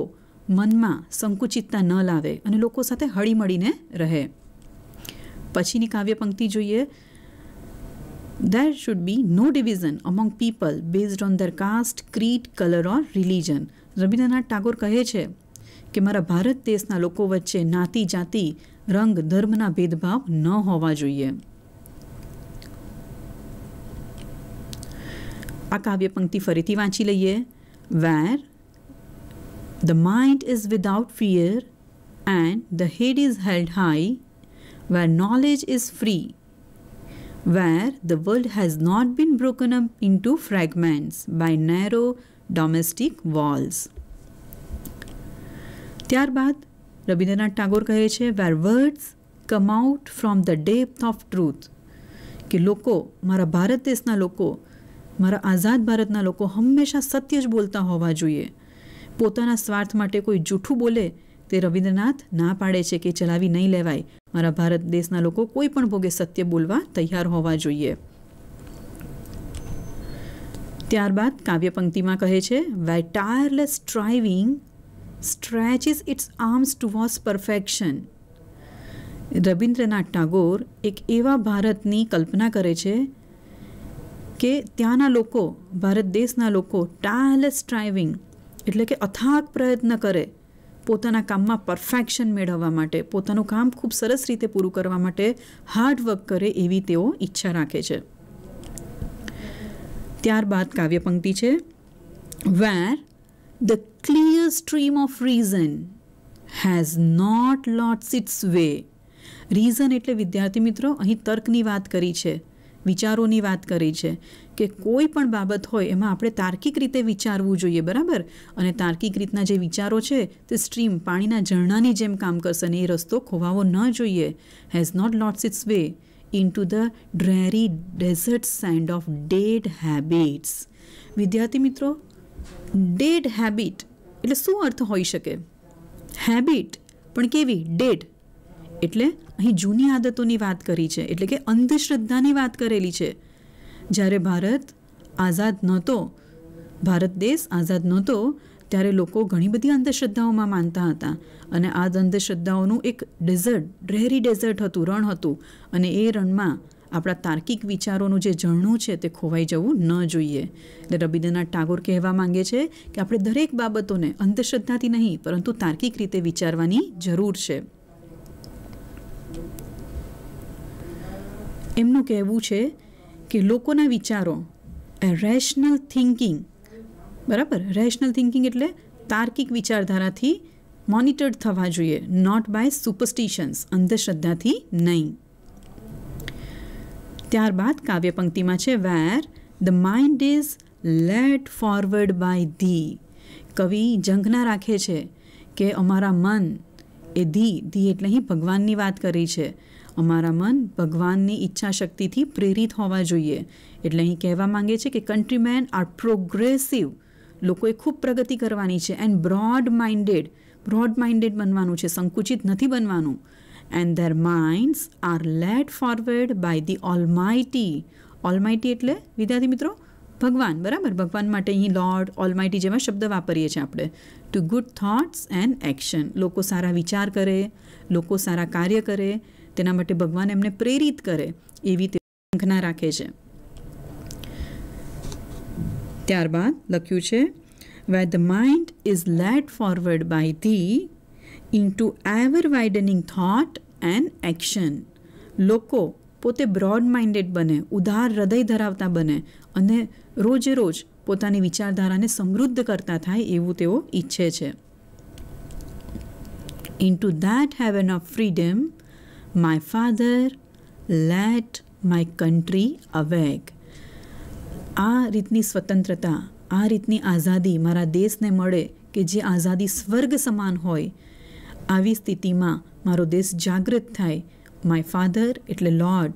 Speaker 1: મનમાં સંકુચિતતા ન લાવે અને લોકો સાથે હળીમળીને રહે પછીની કાવ્ય પંક્તિ જોઈએ there should be no division among people based on their caste creed colour or religion Rabindranath Tagore કહે છે કે મારા ભારત દેશના લોકો વચ્ચે નાતી જાતિ રંગ ધર્મના ભેદભાવ ન હોવા જોઈએ આ કાવ્ય પંક્તિ ફરીથી વાંચી લઈએ where the mind is without fear and the head is held high where knowledge is free where the world has not been broken up into fragments by narrow domestic walls ત્યારબાદ રવિન્દ્રનાથ ટાગોર કહે છે where words come out from the depth of truth કે લોકો મારા ભારત દેશના લોકો મારા આઝાદ ભારતના લોકો હંમેશા સત્ય જ બોલતા હોવા જોઈએ પોતાના સ્વાર્થ માટે કોઈ જૂઠું બોલે તે રવિન્દ્રનાથ ના પાડે છે કે ચલાવી નહીં લેવાય મારા ભારત દેશના લોકો કોઈ પણ ભોગે સત્ય બોલવા તૈયાર હોવા જોઈએ ત્યારબાદ કાવ્ય પંક્તિમાં કહે છે why tireless striving stretches its arms towards perfection Rabindranath Tagore એક એવા ભારતની કલ્પના કરે છે કે ત્યાંના લોકો ભારત દેશના લોકો ટાયલેસ ડ્રાઇવિંગ એટલે કે અથાગ પ્રયત્ન કરે પોતાના કામમાં પરફેક્શન મેળવવા માટે પોતાનું કામ ખૂબ સરસ રીતે પૂરું કરવા માટે હાર્ડવર્ક કરે એવી તેઓ ઈચ્છા રાખે છે ત્યારબાદ કાવ્ય પંક્તિ છે where the clear stream of reason has not લોટ્સ ઇટ્સ વે રીઝન એટલે વિદ્યાર્થી મિત્રો અહીં તર્કની વાત કરી છે વિચારોની વાત કરી છે કે કોઈ પણ બાબત હોય એમાં આપણે તાર્કિક રીતે વિચારવું જોઈએ બરાબર અને તાર્કિક રીતના જે વિચારો છે તે સ્ટ્રીમ પાણીના ઝરણાની જેમ કામ કરશે અને એ રસ્તો ખોવાવો ન જોઈએ હેઝ નોટ લોટ્સ its way into the dreary desert sand of dead habits વિદ્યાર્થી મિત્રો ડેડ હેબિટ એટલે શું અર્થ હોઈ શકે હેબિટ પણ કેવી ડેડ એટલે અહીં જૂની આદતોની વાત કરી છે એટલે કે અંધશ્રદ્ધાની વાત કરેલી છે જ્યારે ભારત આઝાદ નહોતો ભારત દેશ આઝાદ નહોતો ત્યારે લોકો ઘણી બધી અંધશ્રદ્ધાઓમાં માનતા હતા અને આ અંધશ્રદ્ધાઓનું એક ડેઝર્ટ ડ્રેરી ડેઝર્ટ હતું રણ હતું અને એ રણમાં આપણા તાર્કિક વિચારોનું જે ઝરણું છે તે ખોવાઈ જવું ન જોઈએ એટલે રવિન્દ્રનાથ ટાગોર કહેવા માંગે છે કે આપણે દરેક બાબતોને અંધશ્રદ્ધાથી નહીં પરંતુ તાર્કિક રીતે વિચારવાની જરૂર છે એમનું કહેવું છે કે લોકોના વિચારો રેશનલ થિંકિંગ બરાબર રેશનલ થિંકિંગ એટલે તાર્કિક વિચારધારાથી મોનિટર્ડ થવા જોઈએ નોટ બાય સુપરસ્ટિશન્સ અંધશ્રદ્ધાથી નહીં ત્યારબાદ કાવ્ય પંક્તિમાં છે where the mind is led forward by the કવિ જંઘના રાખે છે કે અમારા મન એ ધી ધી એટલે અહીં ભગવાનની વાત કરી છે અમારા મન ભગવાનની ઈચ્છા શક્તિથી પ્રેરિત હોવા જોઈએ એટલે અહીં કહેવા માંગે છે કે કન્ટ્રીમેન આર પ્રોગ્રેસિવ લોકોએ ખૂબ પ્રગતિ કરવાની છે and broad minded broad minded બનવાનું છે સંકુચિત નથી બનવાનું and their minds are led forward by the Almighty Almighty એટલે વિદ્યાર્થી મિત્રો ભગવાન બરાબર ભગવાન માટે અહીં લોર્ડ ઓલમાઇટી જેવા શબ્દ વાપરીએ છીએ આપણે to good thoughts and action લોકો સારા વિચાર કરે લોકો સારા કાર્ય કરે તેના માટે ભગવાન એમને પ્રેરિત કરે એવી તે શંખના રાખે છે ત્યારબાદ લખ્યું છે where the mind is led forward by the into ever widening thought and action લોકો પોતે બ્રોડ માઇન્ડેડ બને ઉધાર હૃદય ધરાવતા બને અને રોજે રોજ પોતાની વિચારધારાને સમૃદ્ધ કરતા થાય એવું તેઓ ઈચ્છે છે into that heaven of freedom my father let my country awake. આ રીતની સ્વતંત્રતા આ રીતની આઝાદી મારા દેશને મળે કે જે આઝાદી સ્વર્ગ સમાન હોય આવી સ્થિતિમાં મારો દેશ જાગૃત થાય માય ફાધર એટલે લોર્ડ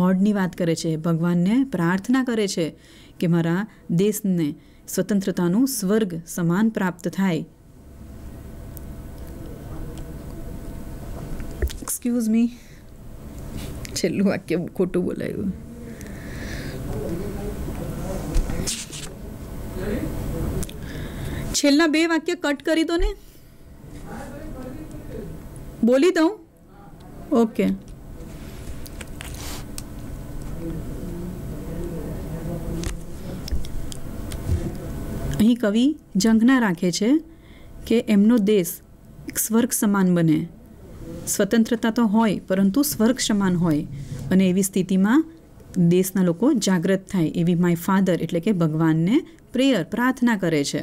Speaker 1: ગોડની વાત કરે છે ભગવાનને પ્રાર્થના કરે છે કે મારા દેશને સ્વતંત્રતાનું સ્વર્ગ સમાન પ્રાપ્ત થાય એક્સક્યુઝ મી છેલ્લું વાક્ય ખોટું બોલાયું છેલ્લા બે વાક્ય કટ કરી દો ને બોલી દઉં ઓકે અહીં કવિ જંગના રાખે છે કે એમનો દેશ એક સ્વર્ગ સમાન બને સ્વતંત્રતા તો હોય પરંતુ સ્વર્ગ સમાન હોય અને એવી સ્થિતિમાં દેશના લોકો જાગૃત થાય એવી માય ફાધર એટલે કે ભગવાનને પ્રેયર પ્રાર્થના કરે છે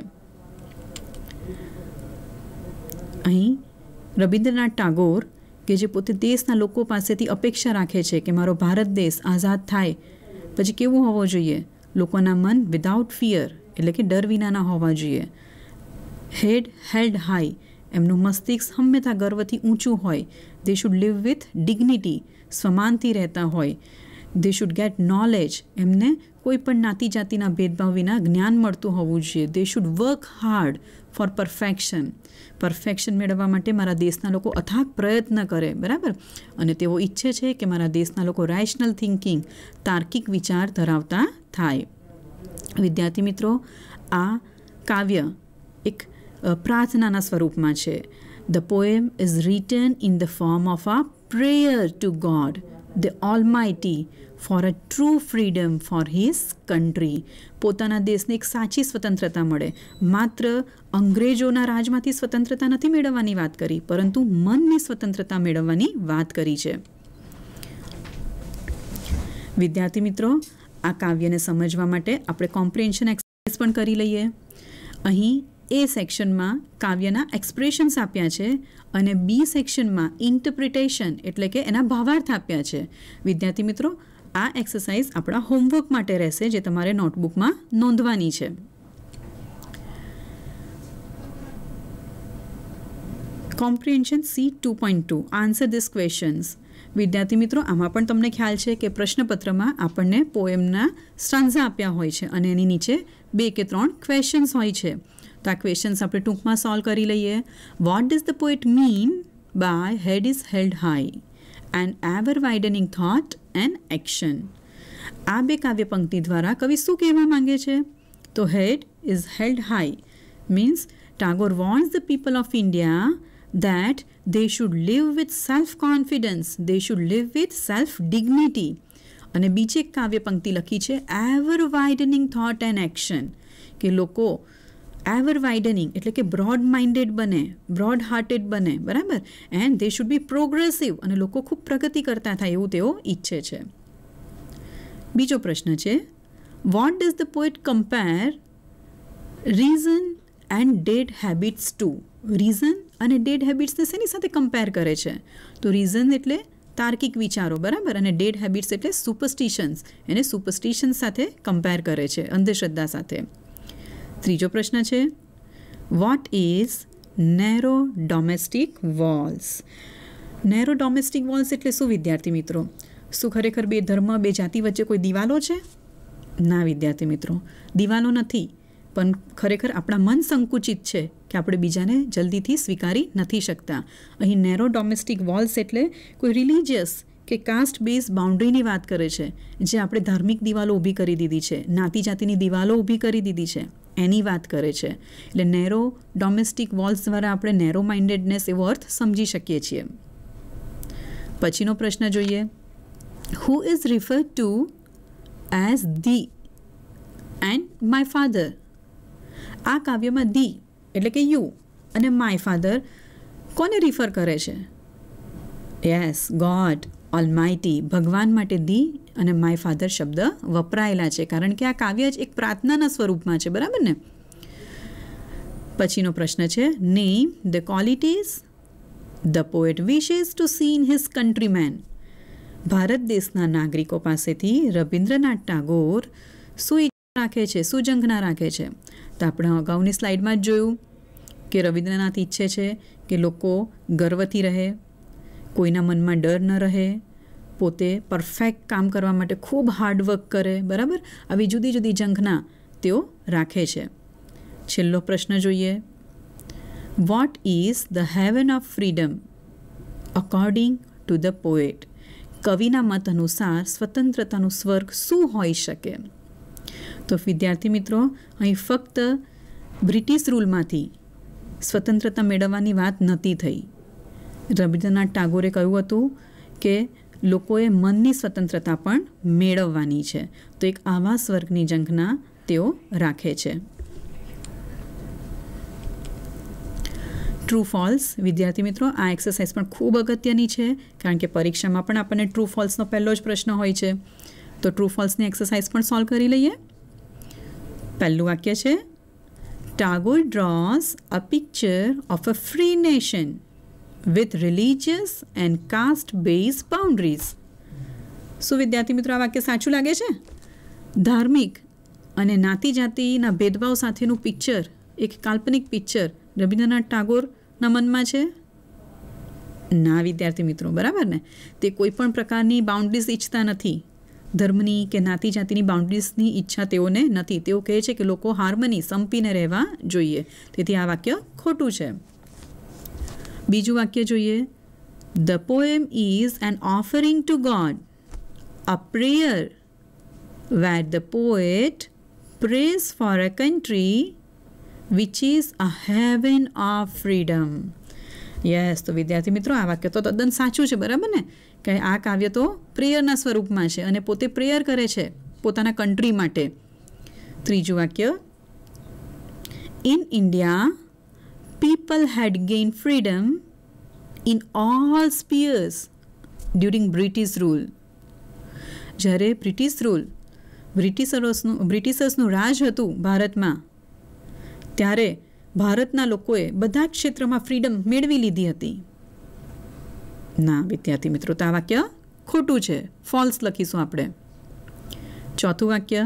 Speaker 1: અહીં રવિન્દ્રનાથ ટાગોર કે જે પોતે દેશના લોકો પાસેથી અપેક્ષા રાખે છે કે મારો ભારત દેશ આઝાદ થાય પછી કેવું હોવો જોઈએ લોકોના મન વિધાઉટ ફિયર એટલે કે ડર વિનાના હોવા જોઈએ હેડ હેલ્ડ હાઈ એમનું મસ્તિષ્ક હંમેશા ગર્વથી ઊંચું હોય they should live with dignity સમાનથી રહેતા હોય દે શુડ ગેટ નોલેજ એમને કોઈ પણ નાતી જાતિના ભેદભાવ વિના જ્ઞાન મળતું હોવું જોઈએ they should work hard for perfection perfection મેળવવા માટે મારા દેશના લોકો અથાગ પ્રયત્ન કરે બરાબર અને તેઓ ઈચ્છે છે કે મારા દેશના લોકો રેશનલ થિંકિંગ તાર્કિક વિચાર ધરાવતા થાય વિદ્યાર્થી મિત્રો આ કાવ્ય એક પ્રાર્થનાના સ્વરૂપમાં છે the poem is written in the form of a prayer to God the Almighty for a true freedom for his country પોતાના દેશને એક સાચી સ્વતંત્રતા મળે માત્ર અંગ્રેજોના રાજમાંથી સ્વતંત્રતા નથી મેળવવાની વાત કરી પરંતુ મનની સ્વતંત્રતા મેળવવાની વાત કરી છે વિદ્યાર્થી મિત્રો આ કાવ્યને સમજવા માટે આપણે કોમ્પ્રિહેન્શન એક્સરસાઇઝ પણ કરી લઈએ અહીં એ સેક્શનમાં કાવ્યના એક્સપ્રેશન્સ આપ્યા છે અને બી સેક્શનમાં ઇન્ટરપ્રિટેશન એટલે કે એના ભાવાર્થ આપ્યા છે વિદ્યાર્થી મિત્રો આ એક્સરસાઇઝ આપણા હોમવર્ક માટે રહેશે જે તમારે નોટબુકમાં નોંધવાની છે comprehension C two point to answer these questions વિદ્યાર્થી મિત્રો આમાં પણ તમને ખ્યાલ છે કે પ્રશ્નપત્રમાં આપણને પોએમના સ્ટાન્ઝા આપ્યા હોય છે અને એની નીચે બે કે ત્રણ ક્વેશ્ચન્સ હોય છે તો આ ક્વેશ્ચન્સ આપણે ટૂંકમાં સોલ્વ કરી લઈએ what does the poet mean by head is held high and ever widening thought and action આ બે કાવ્ય પંક્તિ દ્વારા કવિ શું કહેવા માંગે છે તો head is held high means Tagore wants the people of India that they should live with self confidence they should live with self dignity અને બીજી એક કાવ્ય પંક્તિ લખી છે ever widening thought and action કે લોકો એવર વાઇડનિંગ એટલે કે બ્રોડ માઇન્ડેડ બને બ્રોડ હાર્ટેડ બને બરાબર and they should be progressive અને લોકો ખૂબ પ્રગતિ કરતા થાય એવું તેઓ ઈચ્છે છે બીજો પ્રશ્ન છે what does the poet compare reason and dead habits to reason અને ડેડ હેબિટ્સને શેની સાથે કમ્પેર કરે છે તો રીઝન એટલે તાર્કિક વિચારો બરાબર અને ડેડ હેબિટ્સ એટલે સુપરસ્ટિશન્સ એને સુપરસ્ટિશન્સ સાથે કમ્પેર કરે છે અંધશ્રદ્ધા સાથે ત્રીજો પ્રશ્ન છે what is narrow domestic walls narrow domestic walls એટલે શું વિદ્યાર્થી મિત્રો શું ખરેખર બે ધર્મ બે જાતિ વચ્ચે કોઈ દિવાલો છે ના વિદ્યાર્થી મિત્રો દિવાલો નથી પણ ખરેખર આપણા મન સંકુચિત છે કે આપણે બીજાને જલ્દીથી સ્વીકારી નથી શકતા અહીં નેરો ડોમેસ્ટિક વોલ્સ એટલે કોઈ રિલિજિયસ કે કાસ્ટ બેઝ બાઉન્ડ્રીની વાત કરે છે જે આપણે ધાર્મિક દિવાલો ઊભી કરી દીધી છે નાતી જાતિની દિવાલો ઊભી કરી દીધી છે એની વાત કરે છે એટલે નેરો ડોમેસ્ટિક વોલ્સ દ્વારા આપણે નેરો માઇન્ડેડનેસ એવો અર્થ સમજી શકીએ છીએ પછીનો પ્રશ્ન જોઈએ who is refer to as the and my father આ કાવ્યમાં ધી એટલે કે યુ અને માય ફાધર કોને રિફર કરે છે યસ ગોડ ઓલમાઇટી ભગવાન માટે દી અને માય ફાધર શબ્દ વપરાયેલા છે કારણ કે આ કાવ્ય જ એક પ્રાર્થનાના સ્વરૂપમાં છે બરાબર ને પછીનો પ્રશ્ન છે name the qualities the poet wishes to see in his countrymen Bharat દેશના નાગરિકો પાસેથી રવિન્દ્રનાથ ટાગોર શું રાખે છે શું જંઘના રાખે છે તો આપણે અગાઉની સ્લાઇડમાં જ જોયું કે રવિન્દ્રનાથ ઈચ્છે છે કે લોકો ગર્વથી રહે કોઈના મનમાં ડર ન રહે પોતે પરફેક્ટ કામ કરવા માટે ખૂબ હાર્ડવર્ક કરે બરાબર આવી જુદી જુદી જંખના તેઓ રાખે છે છેલ્લો પ્રશ્ન જોઈએ what is the heaven of freedom according to the poet કવિના મત અનુસાર સ્વતંત્રતાનું સ્વર્ગ શું હોઈ શકે તો વિદ્યાર્થી મિત્રો અહીં ફક્ત બ્રિટિશ રૂલમાંથી સ્વતંત્રતા મેળવવાની વાત નહોતી થઈ રવિન્દ્રનાથ ટાગોરે કહ્યું હતું કે લોકોએ મનની સ્વતંત્રતા પણ મેળવવાની છે તો એક આવા સ્વર્ગની ઝંખના તેઓ રાખે છે ટ્રુ ફોલ્સ વિદ્યાર્થી મિત્રો આ એક્સરસાઇઝ પણ ખૂબ અગત્યની છે કારણ કે પરીક્ષામાં પણ આપણને ટ્રુ ફોલ્સનો પહેલો જ પ્રશ્ન હોય છે તો ટ્રુ ફોલ્સની એક્સરસાઇઝ પણ સોલ્વ કરી લઈએ પહેલું વાક્ય છે Tagore draws a picture of a free nation with religious and caste based boundaries શું વિદ્યાર્થી મિત્રો આ વાક્ય સાચું લાગે છે ધાર્મિક અને નાતી જાતિના ભેદભાવ સાથેનું પિક્ચર એક કાલ્પનિક પિક્ચર રવિન્દ્રનાથ ટાગોરના મનમાં છે ના વિદ્યાર્થી મિત્રો બરાબર ને તે કોઈ પણ પ્રકારની બાઉન્ડ્રીઝ ઈચ્છતા નથી ધર્મની કે નાતી જાતિની બાઉન્ડ્રીઝની ઈચ્છા તેઓને નથી તેઓ કહે છે કે લોકો હાર્મની સંપીને રહેવા જોઈએ તેથી આ વાક્ય ખોટું છે બીજું વાક્ય જોઈએ the poem is an offering to God a prayer where the poet prays for a country which is a heaven of freedom yes તો વિદ્યાર્થી મિત્રો આ વાક્ય તો તદ્દન સાચું છે બરાબર ને કે આ કાવ્ય તો પ્રેયરના સ્વરૂપમાં છે અને પોતે પ્રેયર કરે છે પોતાના કન્ટ્રી માટે ત્રીજું વાક્ય in India people had gained freedom in all spheres during British rule જ્યારે બ્રિટિશ રૂલ બ્રિટિશરોસનું બ્રિટિશર્સનું રાજ હતું ભારતમાં ત્યારે ભારતના લોકોએ બધા ક્ષેત્રમાં ફ્રીડમ મેળવી લીધી હતી ના વિદ્યાર્થી મિત્રો તો આ વાક્ય ખોટું છે ફોલ્સ લખીશું આપણે ચોથું વાક્ય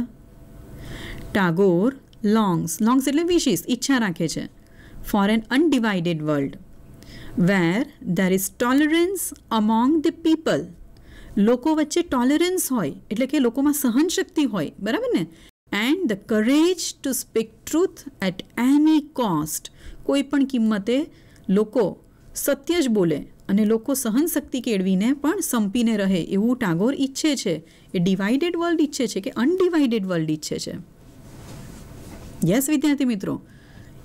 Speaker 1: ટાગોર લોંગ્સ લોંગ્સ એટલે વિશિસ ઈચ્છા રાખે છે for an undivided world where there is tolerance among the people લોકો વચ્ચે ટોલરન્સ હોય એટલે કે લોકોમાં સહનશક્તિ હોય બરાબર ને and the courage to speak truth at any cost કોઈ પણ કિંમતે લોકો સત્ય જ બોલે અને લોકો સહનશક્તિ કેળવીને પણ સંપીને રહે એવું ટાગોર ઈચ્છે છે એ ડિવાઇડેડ વર્લ્ડ ઈચ્છે છે કે અનડિવાઇડેડ વર્લ્ડ ઈચ્છે છે યસ વિદ્યાર્થી મિત્રો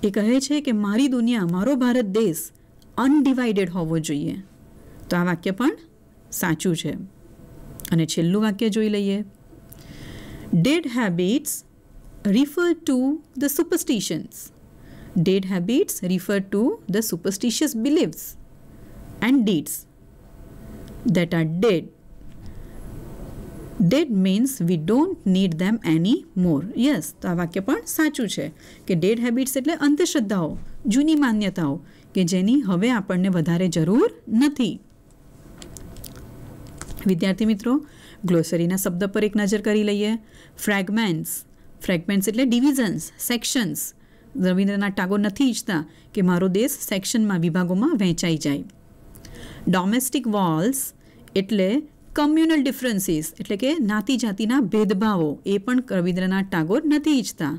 Speaker 1: એ કહે છે કે મારી દુનિયા મારો ભારત દેશ અનડિવાઇડેડ હોવો જોઈએ તો આ વાક્ય પણ સાચું છે અને છેલ્લું વાક્ય જોઈ લઈએ dead habits refer to the superstitions dead habits refer to the superstitious beliefs and deeds that are dead dead means we don't need them any more yes તો આ વાક્ય પણ સાચું છે કે ડેડ હેબિટ્સ એટલે અંધશ્રદ્ધાઓ જૂની માન્યતાઓ કે જેની હવે આપણને વધારે જરૂર નથી વિદ્યાર્થી મિત્રો ગ્લોસરીના શબ્દ પર એક નજર કરી લઈએ ફ્રેગમેન્ટ્સ ફ્રેગમેન્ટ્સ એટલે ડિવિઝન્સ સેક્શન્સ રવિન્દ્રનાથ ટાગોર નથી ઈચ્છતા કે મારો દેશ સેક્શનમાં વિભાગોમાં વહેંચાઈ જાય ડોમેસ્ટિક વોલ્સ એટલે કમ્યુનલ ડિફરન્સીસ એટલે કે નાતી જાતિના ભેદભાવો એ પણ રવિન્દ્રનાથ ટાગોર નથી ઈચ્છતા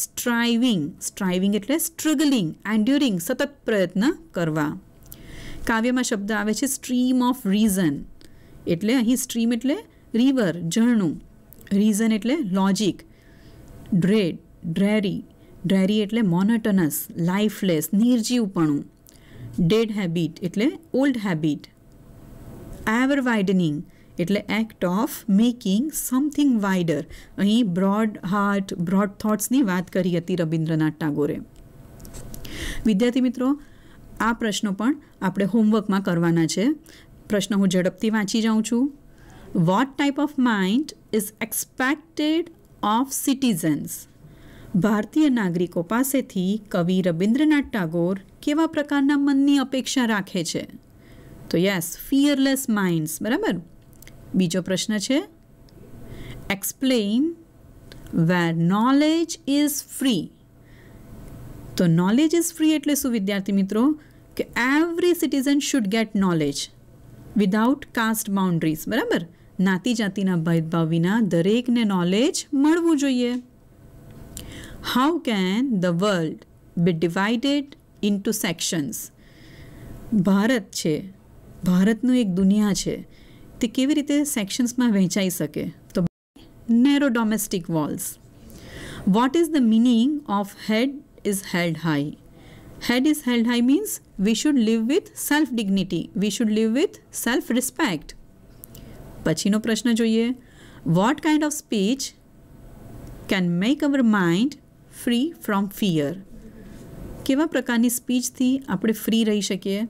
Speaker 1: સ્ટ્રાઇવિંગ સ્ટ્રાઇવિંગ એટલે સ્ટ્રગલિંગ એન્ડ્યુરિંગ સતત પ્રયત્ન કરવા કાવ્યમાં શબ્દ આવે છે સ્ટ્રીમ ઓફ રીઝન એટલે અહીં સ્ટ્રીમ એટલે રિવર ઝરણું રીઝન એટલે લોજિક ડ્રેડ ડ્રેરી ડ્રેરી એટલે મોનટનસ લાઈફલેસ નિર્જીવપણું ડેડ હેબિટ એટલે ઓલ્ડ હેબિટ એવર વાઇડનિંગ એટલે act of making something wider અહીં બ્રોડ હાર્ટ બ્રોડ થોટ્સની વાત કરી હતી રવિન્દ્રનાથ ટાગોરે વિદ્યાર્થી મિત્રો આ પ્રશ્નો પણ આપણે હોમવર્કમાં કરવાના છે પ્રશ્ન હું ઝડપથી વાંચી જાઉં છું what type of mind is expected of citizens ભારતીય નાગરિકો પાસેથી કવિ રવિન્દ્રનાથ ટાગોર કેવા પ્રકારના મનની અપેક્ષા રાખે છે તો યસ ફિયરલેસ માઇન્ડ્સ બરાબર બીજો પ્રશ્ન છે explain where knowledge is free તો નોલેજ ઇઝ ફ્રી એટલે શું વિદ્યાર્થી મિત્રો કે every citizen should get knowledge without caste boundaries બરાબર નાતી જાતિના ભેદભાવ વિના દરેકને નોલેજ મળવું જોઈએ how can the world be divided into sections Bharat છે ભારતનું એક દુનિયા છે તે કેવી રીતે સેક્શન્સમાં વહેંચાઈ શકે તો narrow domestic walls what is the meaning of head is held high head is held high means we should live with self dignity we should live with self respect પછીનો પ્રશ્ન જોઈએ what kind of speech can make our mind free from fear કેવા પ્રકારની સ્પીચથી આપણે free રહી શકીએ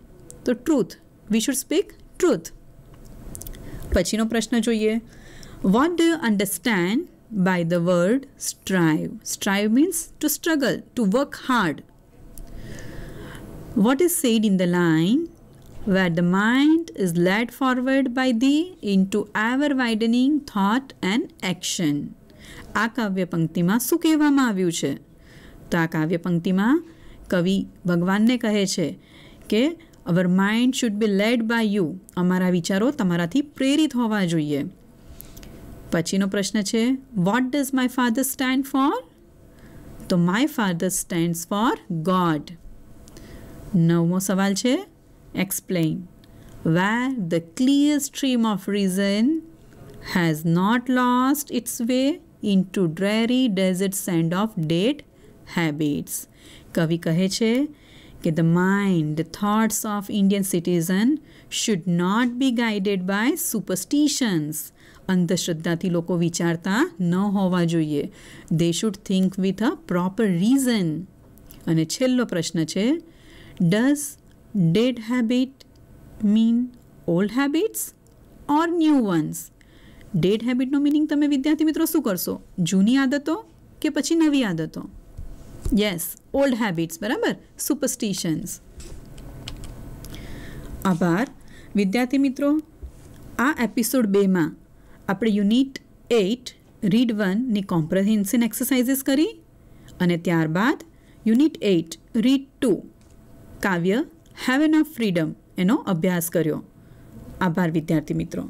Speaker 1: તો truth we should speak truth પછીનો પ્રશ્ન જોઈએ what do you understand by the word strive strive means to struggle to work hard what is said in the line where the mind is led forward by thee into ever widening thought and action આ કાવ્ય પંક્તિમાં શું કહેવામાં આવ્યું છે તો આ કાવ્ય પંક્તિમાં કવિ ભગવાનને કહે છે કે our mind should be led by you અમારા વિચારો તમારાથી પ્રેરિત હોવા જોઈએ પછીનો પ્રશ્ન છે what does my father stand for તો my father stands for God નવમો સવાલ છે explain where the clear stream of reason has not lost its way into dreary desert sand of dead habits કવિ કહે છે કે the mind thoughts of Indian citizen should not be guided by સુપરસ્ટિશન્સ અંધશ્રદ્ધાથી લોકો વિચારતા ન હોવા જોઈએ they should think with a proper reason અને છેલ્લો પ્રશ્ન છે does dead habit mean old habits or new ones dead હેબિટનો મિનિંગ તમે વિદ્યાર્થી મિત્રો શું કરશો જૂની આદતો કે પછી નવી આદતો યસ ઓલ્ડ હેબિટ્સ બરાબર સુપરસ્ટિશન્સ આભાર વિદ્યાર્થી મિત્રો આ એપિસોડ બેમાં આપણે યુનિટ એઇટ રીડ વનની કોમ્પ્રહેન્સિન એક્સરસાઇઝીસ કરી અને ત્યારબાદ યુનિટ એઇટ રીડ ટુ કાવ્ય હેવન ઓફ ફ્રીડમ એનો અભ્યાસ કર્યો આભાર વિદ્યાર્થી મિત્રો